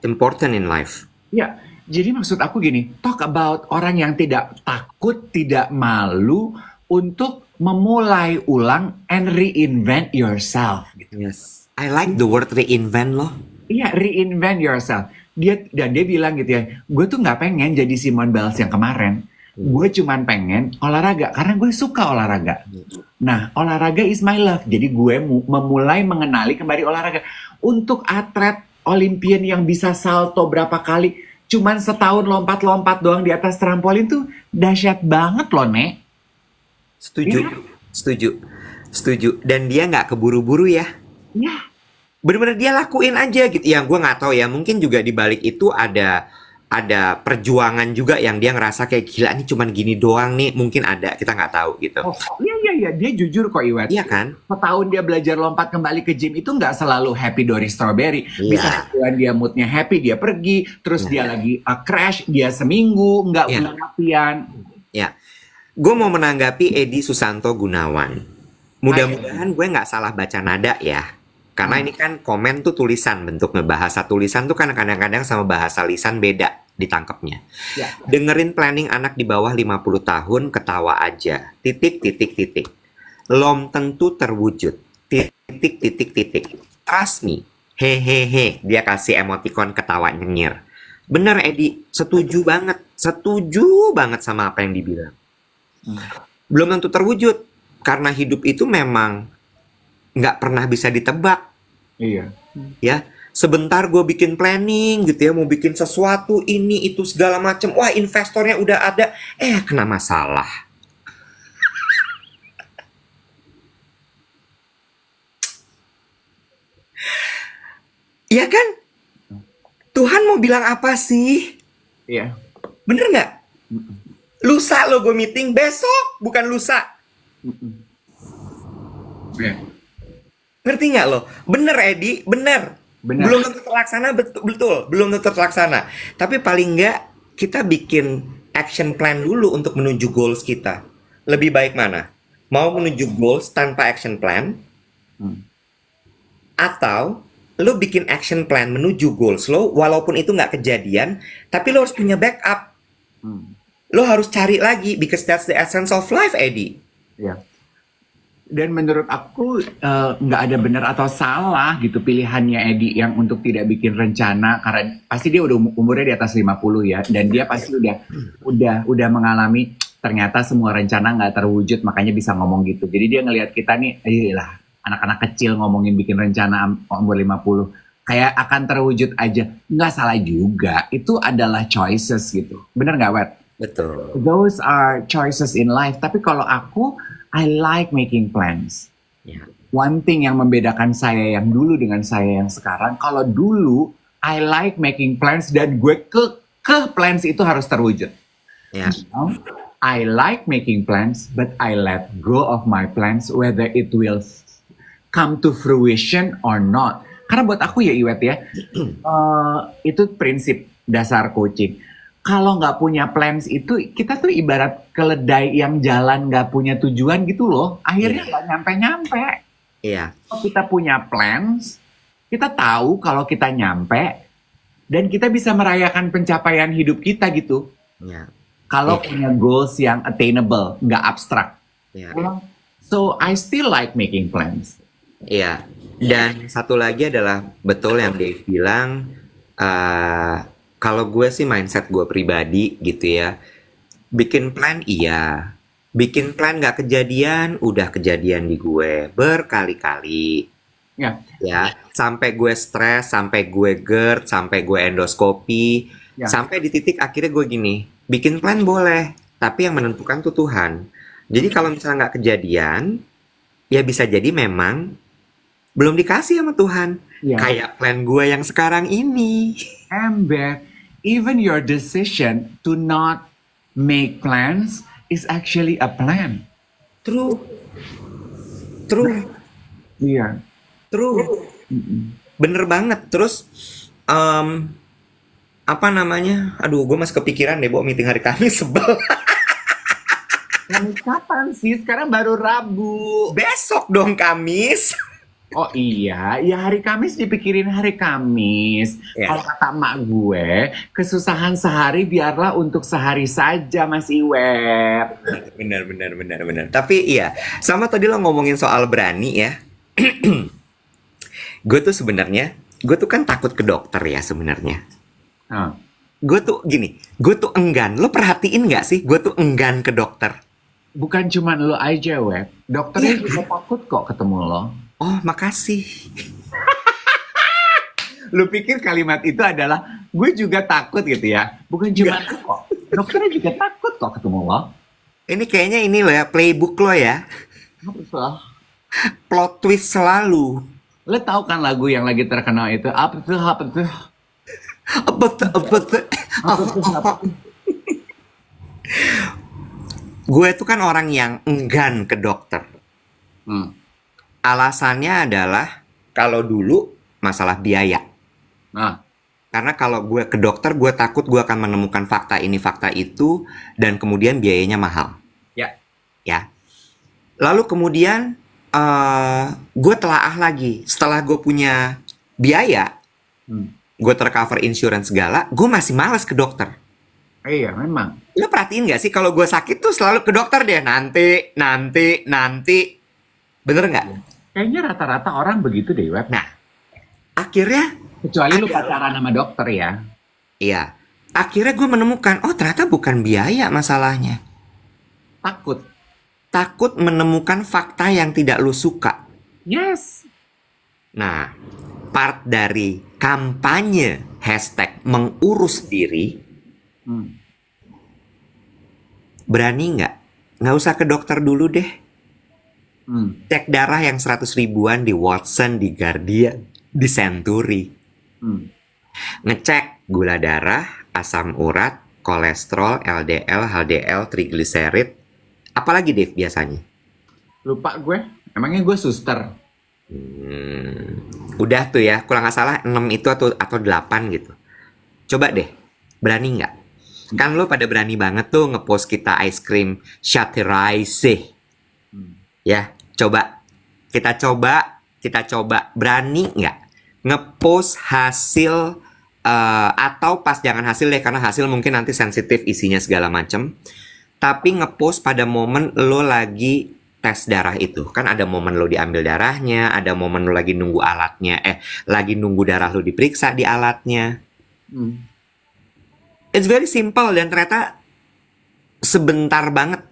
important in life. Ya, yeah jadi maksud aku gini, talk about orang yang tidak takut, tidak malu untuk memulai ulang and reinvent yourself. Gitu. Yes, I like the word reinvent loh. Iya, yeah, reinvent yourself. Dia dan dia bilang gitu ya, gue tuh nggak pengen jadi Simon Biles yang kemarin. Hmm. Gue cuman pengen olahraga karena gue suka olahraga. Hmm. Nah, olahraga is my love. Jadi gue memulai mengenali kembali olahraga. Untuk atlet Olimpian yang bisa salto berapa kali, cuman setahun lompat-lompat doang di atas trampolin tuh dahsyat banget loh, Nek. Setuju, ya? setuju, setuju. Dan dia nggak keburu-buru ya? Ya. Bener-bener dia lakuin aja gitu. Yang gue nggak tahu ya, mungkin juga di balik itu ada ada perjuangan juga yang dia ngerasa kayak gila nih cuman gini doang nih mungkin ada kita nggak tahu gitu. Oh, iya iya iya dia jujur kok Iwet. Iya kan? Setahun dia belajar lompat kembali ke gym itu nggak selalu happy Dory Strawberry. Iya. Bisa setahun dia moodnya happy dia pergi terus nah. dia lagi uh, crash dia seminggu nggak iya. latihan. Ya, gue mau menanggapi Edi Susanto Gunawan. Mudah-mudahan gue nggak salah baca nada ya karena hmm. ini kan komen tuh tulisan bentuknya bahasa tulisan tuh kan kadang-kadang sama bahasa lisan beda ditangkapnya. Ya. Dengerin planning anak di bawah 50 tahun ketawa aja. Titik titik titik. Lom tentu terwujud. Titik titik titik. Trust me. Hehehe, dia kasih emotikon ketawa nyengir. Bener Edi, setuju banget. Setuju banget sama apa yang dibilang. Hmm. Belum tentu terwujud karena hidup itu memang nggak pernah bisa ditebak. Iya. Ya, sebentar gue bikin planning gitu ya, mau bikin sesuatu ini itu segala macem. Wah investornya udah ada, eh kena masalah. Iya kan? Tuhan mau bilang apa sih? Iya. Bener nggak? Lusa lo gue meeting besok, bukan lusa. Iya. Yeah. Ngerti nggak lo? Bener Edi, bener. bener. Belum tentu terlaksana betul, betul, belum tentu terlaksana. Tapi paling nggak kita bikin action plan dulu untuk menuju goals kita. Lebih baik mana? Mau menuju goals tanpa action plan? Hmm. Atau lo bikin action plan menuju goals lo walaupun itu nggak kejadian tapi lo harus punya backup hmm. lo harus cari lagi because that's the essence of life Eddie yeah dan menurut aku eh, nggak uh, ada benar atau salah gitu pilihannya Edi yang untuk tidak bikin rencana karena pasti dia udah umurnya di atas 50 ya dan dia pasti udah udah udah mengalami ternyata semua rencana nggak terwujud makanya bisa ngomong gitu. Jadi dia ngelihat kita nih, iya lah anak-anak kecil ngomongin bikin rencana umur 50 kayak akan terwujud aja. Nggak salah juga. Itu adalah choices gitu. Bener nggak, Wet? Betul. Those are choices in life. Tapi kalau aku I like making plans. Yeah. One thing yang membedakan saya yang dulu dengan saya yang sekarang, kalau dulu I like making plans dan gue ke ke plans itu harus terwujud. Yeah. You know? I like making plans, but I let go of my plans whether it will come to fruition or not. Karena buat aku ya Iwet ya, uh, itu prinsip dasar coaching kalau nggak punya plans itu kita tuh ibarat keledai yang jalan nggak punya tujuan gitu loh akhirnya iya. nggak yeah. nyampe-nyampe iya yeah. kita punya plans kita tahu kalau kita nyampe dan kita bisa merayakan pencapaian hidup kita gitu yeah. kalau yeah. punya goals yang attainable nggak abstrak yeah. Iya. so I still like making plans iya yeah. dan satu lagi adalah betul yang Dave bilang uh, kalau gue sih mindset gue pribadi gitu ya bikin plan iya bikin plan nggak kejadian udah kejadian di gue berkali-kali ya ya sampai gue stres sampai gue GERD sampai gue endoskopi ya. sampai di titik akhirnya gue gini bikin plan boleh tapi yang menentukan tuh Tuhan jadi kalau misalnya nggak kejadian ya bisa jadi memang belum dikasih sama Tuhan ya. kayak plan gue yang sekarang ini ember even your decision to not make plans is actually a plan. True. True. Iya. Yeah. True. Bener banget. Terus um, apa namanya? Aduh, gue masih kepikiran deh bawa meeting hari Kamis sebel. Kamis kapan sih? Sekarang baru Rabu. Besok dong Kamis. Oh iya, ya hari Kamis dipikirin hari Kamis. Yeah. Kalau kata mak gue, kesusahan sehari biarlah untuk sehari saja Mas Iwer. Benar, benar, benar, benar. Tapi iya, sama tadi lo ngomongin soal berani ya. gue tuh sebenarnya, gue tuh kan takut ke dokter ya sebenarnya. Hmm. Gue tuh gini, gue tuh enggan. Lo perhatiin gak sih, gue tuh enggan ke dokter. Bukan cuma lo aja, Web. Dokternya yeah. juga takut kok ketemu lo oh makasih lu pikir kalimat itu adalah gue juga takut gitu ya bukan cuma aku kok dokternya juga takut kok ketemu lo ini kayaknya ini lo ya playbook lo ya Apa ah? plot twist selalu lo tau kan lagu yang lagi terkenal itu apa tuh apa tuh apa tuh apa tuh gue tuh kan orang yang enggan ke dokter hmm. Alasannya adalah kalau dulu masalah biaya. Nah. Karena kalau gue ke dokter, gue takut gue akan menemukan fakta ini, fakta itu, dan kemudian biayanya mahal. Ya. Ya. Lalu kemudian uh, gue ah lagi. Setelah gue punya biaya, hmm. gue tercover insurance segala, gue masih males ke dokter. Iya, memang. Lo perhatiin gak sih kalau gue sakit tuh selalu ke dokter deh, nanti, nanti, nanti. Bener gak? Ya. Kayaknya rata-rata orang begitu deh web. Nah, akhirnya kecuali lu pacaran sama dokter ya. Iya. Akhirnya gue menemukan, oh ternyata bukan biaya masalahnya. Takut. Takut menemukan fakta yang tidak lu suka. Yes. Nah, part dari kampanye hashtag mengurus diri. Hmm. Berani nggak? Nggak usah ke dokter dulu deh Hmm. Cek darah yang 100 ribuan di Watson, di Guardian, di Century. Hmm. Ngecek gula darah, asam urat, kolesterol, LDL, HDL, trigliserid. Apalagi Dave biasanya? Lupa gue. Emangnya gue suster? Hmm. Udah tuh ya, kurang gak salah 6 itu atau atau 8 gitu. Coba deh, berani nggak? Hmm. Kan lo pada berani banget tuh ngepost kita ice cream Shatirai sih. Hmm. Ya, Coba, kita coba, kita coba. Berani nggak ngepost hasil uh, atau pas jangan hasil deh karena hasil mungkin nanti sensitif isinya segala macem. Tapi ngepost pada momen lo lagi tes darah itu kan ada momen lo diambil darahnya, ada momen lo lagi nunggu alatnya, eh lagi nunggu darah lo diperiksa di alatnya. Hmm. It's very simple dan ternyata sebentar banget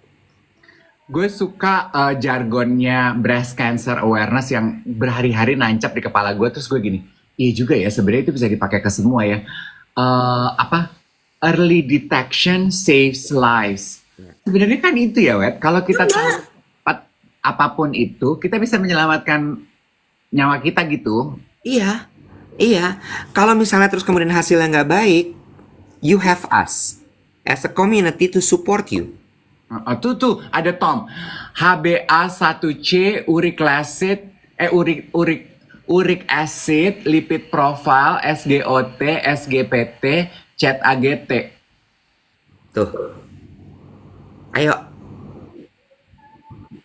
Gue suka uh, jargonnya breast cancer awareness yang berhari-hari nancap di kepala gue terus gue gini, iya juga ya sebenarnya itu bisa dipakai ke semua ya. Uh, apa early detection saves lives. Hmm. Sebenarnya kan itu ya, Wet. Kalau kita tahu apapun itu, kita bisa menyelamatkan nyawa kita gitu. Iya, iya. Kalau misalnya terus kemudian hasilnya nggak baik, you have us as a community to support you. Oh, tuh tuh ada Tom. HbA1c uric acid eh uric uric uric acid, lipid profile, SGOT, SGPT, chat AGT. Tuh. Ayo.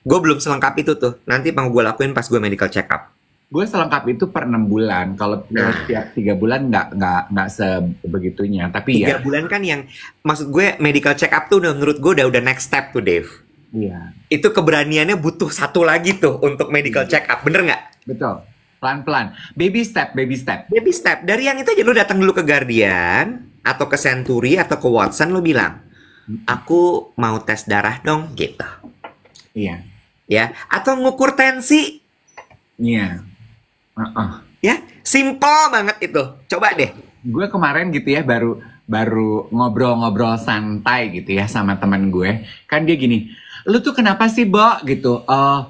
Gue belum selengkap itu tuh. Nanti mau gue lakuin pas gue medical check up gue selengkap itu per enam bulan kalau nah. tiap tiga bulan nggak nggak nggak sebegitunya tapi tiga ya tiga bulan kan yang maksud gue medical check up tuh udah menurut gue udah udah next step tuh Dave iya itu keberaniannya butuh satu lagi tuh untuk medical iya. check up bener nggak betul pelan pelan baby step baby step baby step dari yang itu aja lo datang dulu ke Guardian atau ke Century atau ke Watson lu bilang aku mau tes darah dong gitu iya ya atau ngukur tensi Iya. Uh -uh. Ya, simple banget itu. Coba deh. Gue kemarin gitu ya baru baru ngobrol-ngobrol santai gitu ya sama teman gue. Kan dia gini, lu tuh kenapa sih Bo gitu? Uh,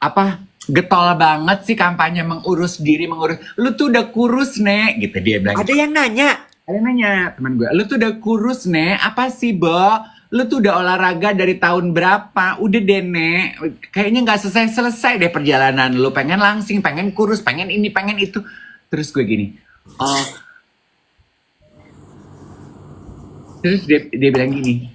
apa getol banget sih kampanye mengurus diri mengurus. Lu tuh udah kurus nek gitu dia bilang. Ada gitu. yang nanya. Ada yang nanya teman gue. Lu tuh udah kurus nek. Apa sih Bo? lu tuh udah olahraga dari tahun berapa udah deh nek kayaknya gak selesai selesai deh perjalanan lu pengen langsing pengen kurus pengen ini pengen itu terus gue gini oh terus dia, dia bilang gini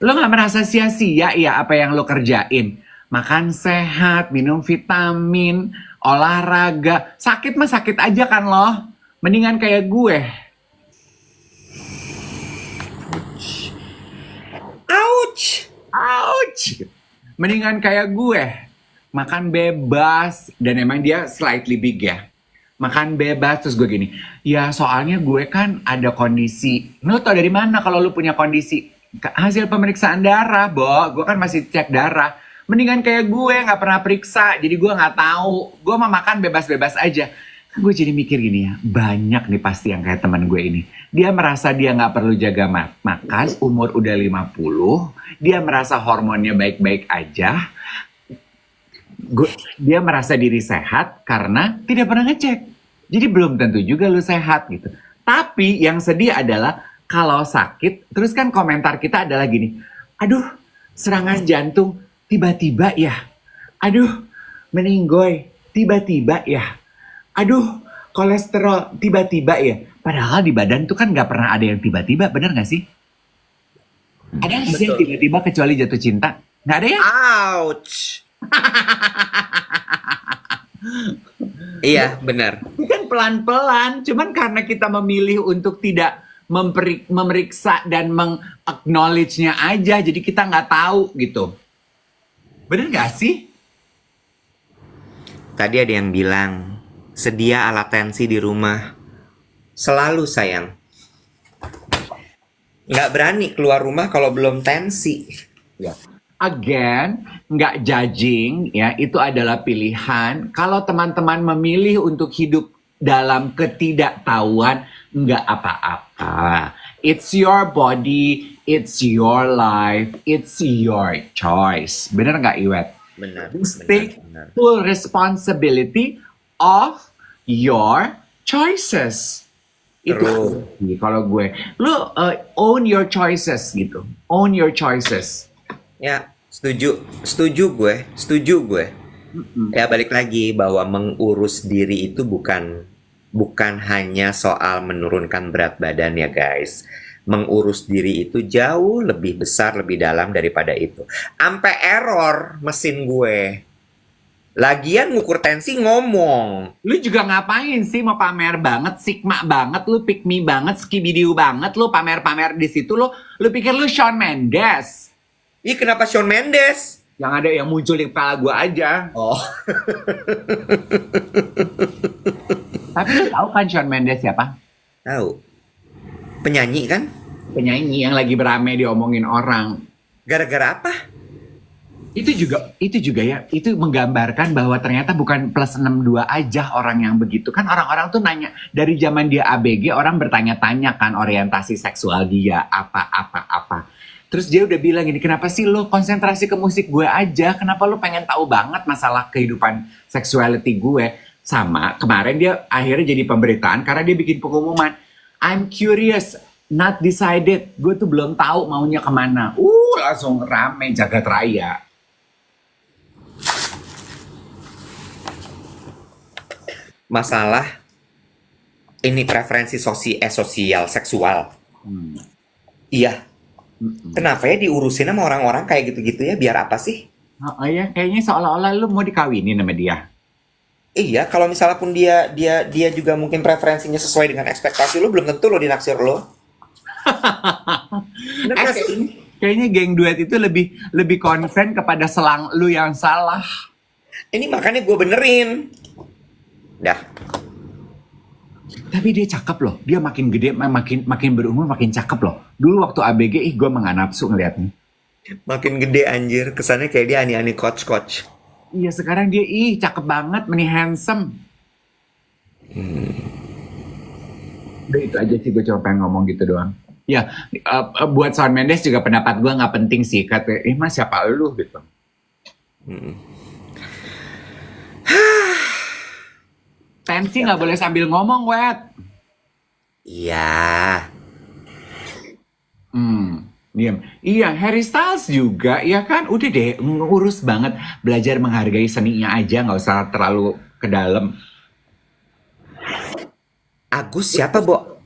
lo gak merasa sia-sia ya apa yang lo kerjain makan sehat minum vitamin olahraga sakit mah sakit aja kan lo mendingan kayak gue ouch, ouch. Mendingan kayak gue, makan bebas. Dan emang dia slightly big ya. Makan bebas, terus gue gini, ya soalnya gue kan ada kondisi. Lo tau dari mana kalau lo punya kondisi? Hasil pemeriksaan darah, Bo. Gue kan masih cek darah. Mendingan kayak gue nggak pernah periksa, jadi gue nggak tahu. Gue mau makan bebas-bebas aja. Kan gue jadi mikir gini ya, banyak nih pasti yang kayak teman gue ini dia merasa dia nggak perlu jaga makan, umur udah 50, dia merasa hormonnya baik-baik aja, dia merasa diri sehat karena tidak pernah ngecek. Jadi belum tentu juga lu sehat gitu. Tapi yang sedih adalah kalau sakit, terus kan komentar kita adalah gini, aduh serangan jantung tiba-tiba ya, aduh meninggoy tiba-tiba ya, aduh kolesterol tiba-tiba ya. Padahal di badan tuh kan nggak pernah ada yang tiba-tiba, bener nggak sih? Hmm. Ada yang sih tiba-tiba kecuali jatuh cinta? Nggak ada ya? Ouch. iya, benar. Itu kan pelan-pelan, cuman karena kita memilih untuk tidak memperik, memeriksa dan meng-acknowledge-nya aja, jadi kita nggak tahu gitu. Bener nggak sih? Tadi ada yang bilang, sedia alat tensi di rumah Selalu sayang. Nggak berani keluar rumah kalau belum tensi. Ya. Again, nggak judging ya, itu adalah pilihan. Kalau teman-teman memilih untuk hidup dalam ketidaktahuan, nggak apa-apa. It's your body, it's your life, it's your choice. Bener nggak Iwet? Benar. Take full responsibility of your choices. Itu kalau gue. Lu uh, own your choices gitu. Own your choices. Ya, setuju. Setuju gue. Setuju gue. Mm-hmm. Ya balik lagi bahwa mengurus diri itu bukan bukan hanya soal menurunkan berat badan ya guys. Mengurus diri itu jauh lebih besar, lebih dalam daripada itu. sampai error mesin gue Lagian ngukur tensi ngomong. Lu juga ngapain sih mau pamer banget, sigma banget, lu pikmi me banget, skibidiu banget, lu pamer-pamer di situ lu lu pikir lu Shawn Mendes. Ih, kenapa Shawn Mendes? Yang ada yang muncul di kepala gua aja. Oh. Tapi lu tahu kan Shawn Mendes siapa? Tahu. Penyanyi kan? Penyanyi yang lagi beramai diomongin orang. Gara-gara apa? itu juga itu juga ya itu menggambarkan bahwa ternyata bukan plus 62 aja orang yang begitu kan orang-orang tuh nanya dari zaman dia ABG orang bertanya-tanya kan orientasi seksual dia apa apa apa terus dia udah bilang ini kenapa sih lo konsentrasi ke musik gue aja kenapa lo pengen tahu banget masalah kehidupan sexuality gue sama kemarin dia akhirnya jadi pemberitaan karena dia bikin pengumuman I'm curious not decided gue tuh belum tahu maunya kemana uh langsung rame jagat raya masalah ini preferensi sosi eh, sosial seksual. Hmm. Iya. Hmm. Kenapa ya diurusin sama orang-orang kayak gitu-gitu ya? Biar apa sih? Oh, oh ya, kayaknya seolah-olah lu mau dikawinin sama dia. Iya, kalau misalnya pun dia dia dia juga mungkin preferensinya sesuai dengan ekspektasi lu, belum tentu lo dinaksir lo. Eh, kayaknya geng duet itu lebih lebih konsen kepada selang lu yang salah. Ini makanya gue benerin. Dah. Tapi dia cakep loh. Dia makin gede, makin makin berumur, makin cakep loh. Dulu waktu ABG, ih gue emang nafsu ngeliatnya. Makin gede anjir, kesannya kayak dia ani-ani coach-coach. Iya sekarang dia, ih cakep banget, meni handsome. Hmm. Udah itu aja sih gue cuma pengen ngomong gitu doang. Ya, uh, buat Shawn Mendes juga pendapat gue nggak penting sih. Kata, eh mas siapa lu gitu. Hmm. Apaan sih nggak boleh sambil ngomong, Wet? Iya. Hmm, diam. Iya, Harry Styles juga, ya kan? Udah deh, ngurus banget. Belajar menghargai seninya aja, nggak usah terlalu ke dalam. Agus siapa, Bo?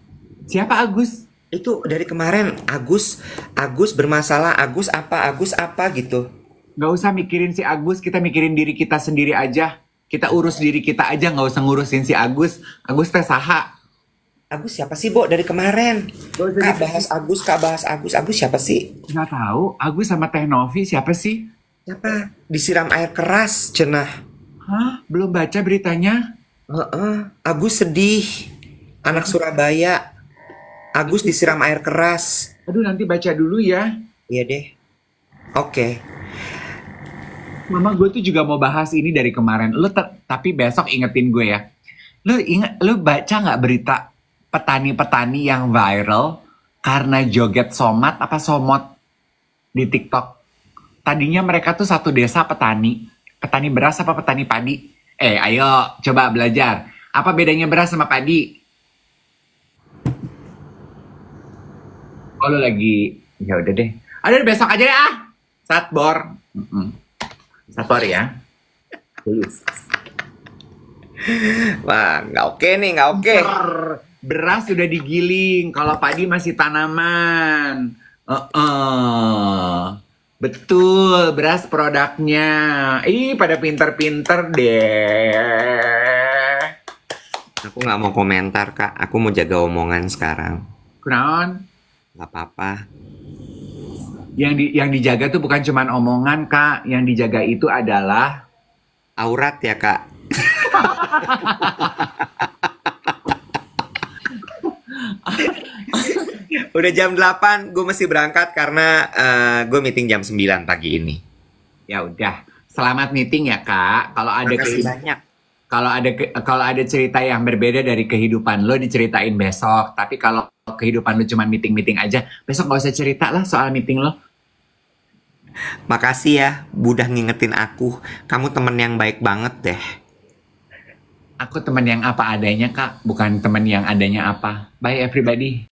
Siapa Agus? Itu dari kemarin Agus, Agus bermasalah, Agus apa, Agus apa gitu. Gak usah mikirin si Agus, kita mikirin diri kita sendiri aja kita urus diri kita aja nggak usah ngurusin si Agus Agus teh saha Agus siapa sih Bo dari kemarin kak bahas Agus kak bahas Agus Agus siapa sih nggak tahu Agus sama Teh Novi siapa sih siapa disiram air keras cenah Hah? belum baca beritanya uh -uh. Agus sedih anak Surabaya Agus disiram air keras aduh nanti baca dulu ya iya deh oke okay. Mama gue tuh juga mau bahas ini dari kemarin. Lu tapi besok ingetin gue ya. Lu inget, lu baca nggak berita petani-petani yang viral karena joget somat apa somot di TikTok. Tadinya mereka tuh satu desa petani, petani beras apa petani padi. Eh, ayo coba belajar. Apa bedanya beras sama padi? Kalau oh, lagi ya udah deh. Ada besok aja ya ah. Satbor. Mm -mm. Sabar ya. Wah, nggak oke nih, nggak oke. Beras sudah digiling, kalau padi masih tanaman. Uh -uh. Betul, beras produknya. Ih, pada pinter-pinter deh. Aku nggak mau komentar, Kak. Aku mau jaga omongan sekarang. Kenaon? Gak apa-apa yang di, yang dijaga tuh bukan cuman omongan kak yang dijaga itu adalah aurat ya kak Udah jam 8, gue mesti berangkat karena uh, eh, gue meeting jam 9 pagi ini. Ya udah, selamat meeting ya kak. Kalau ada banyak. Kalau ada kalau ada cerita yang berbeda dari kehidupan lo diceritain besok. Tapi kalau kehidupan lu cuma meeting-meeting aja. Besok gak usah cerita lah soal meeting lo. Makasih ya, udah ngingetin aku. Kamu temen yang baik banget deh. Aku temen yang apa adanya, Kak. Bukan temen yang adanya apa. Bye everybody.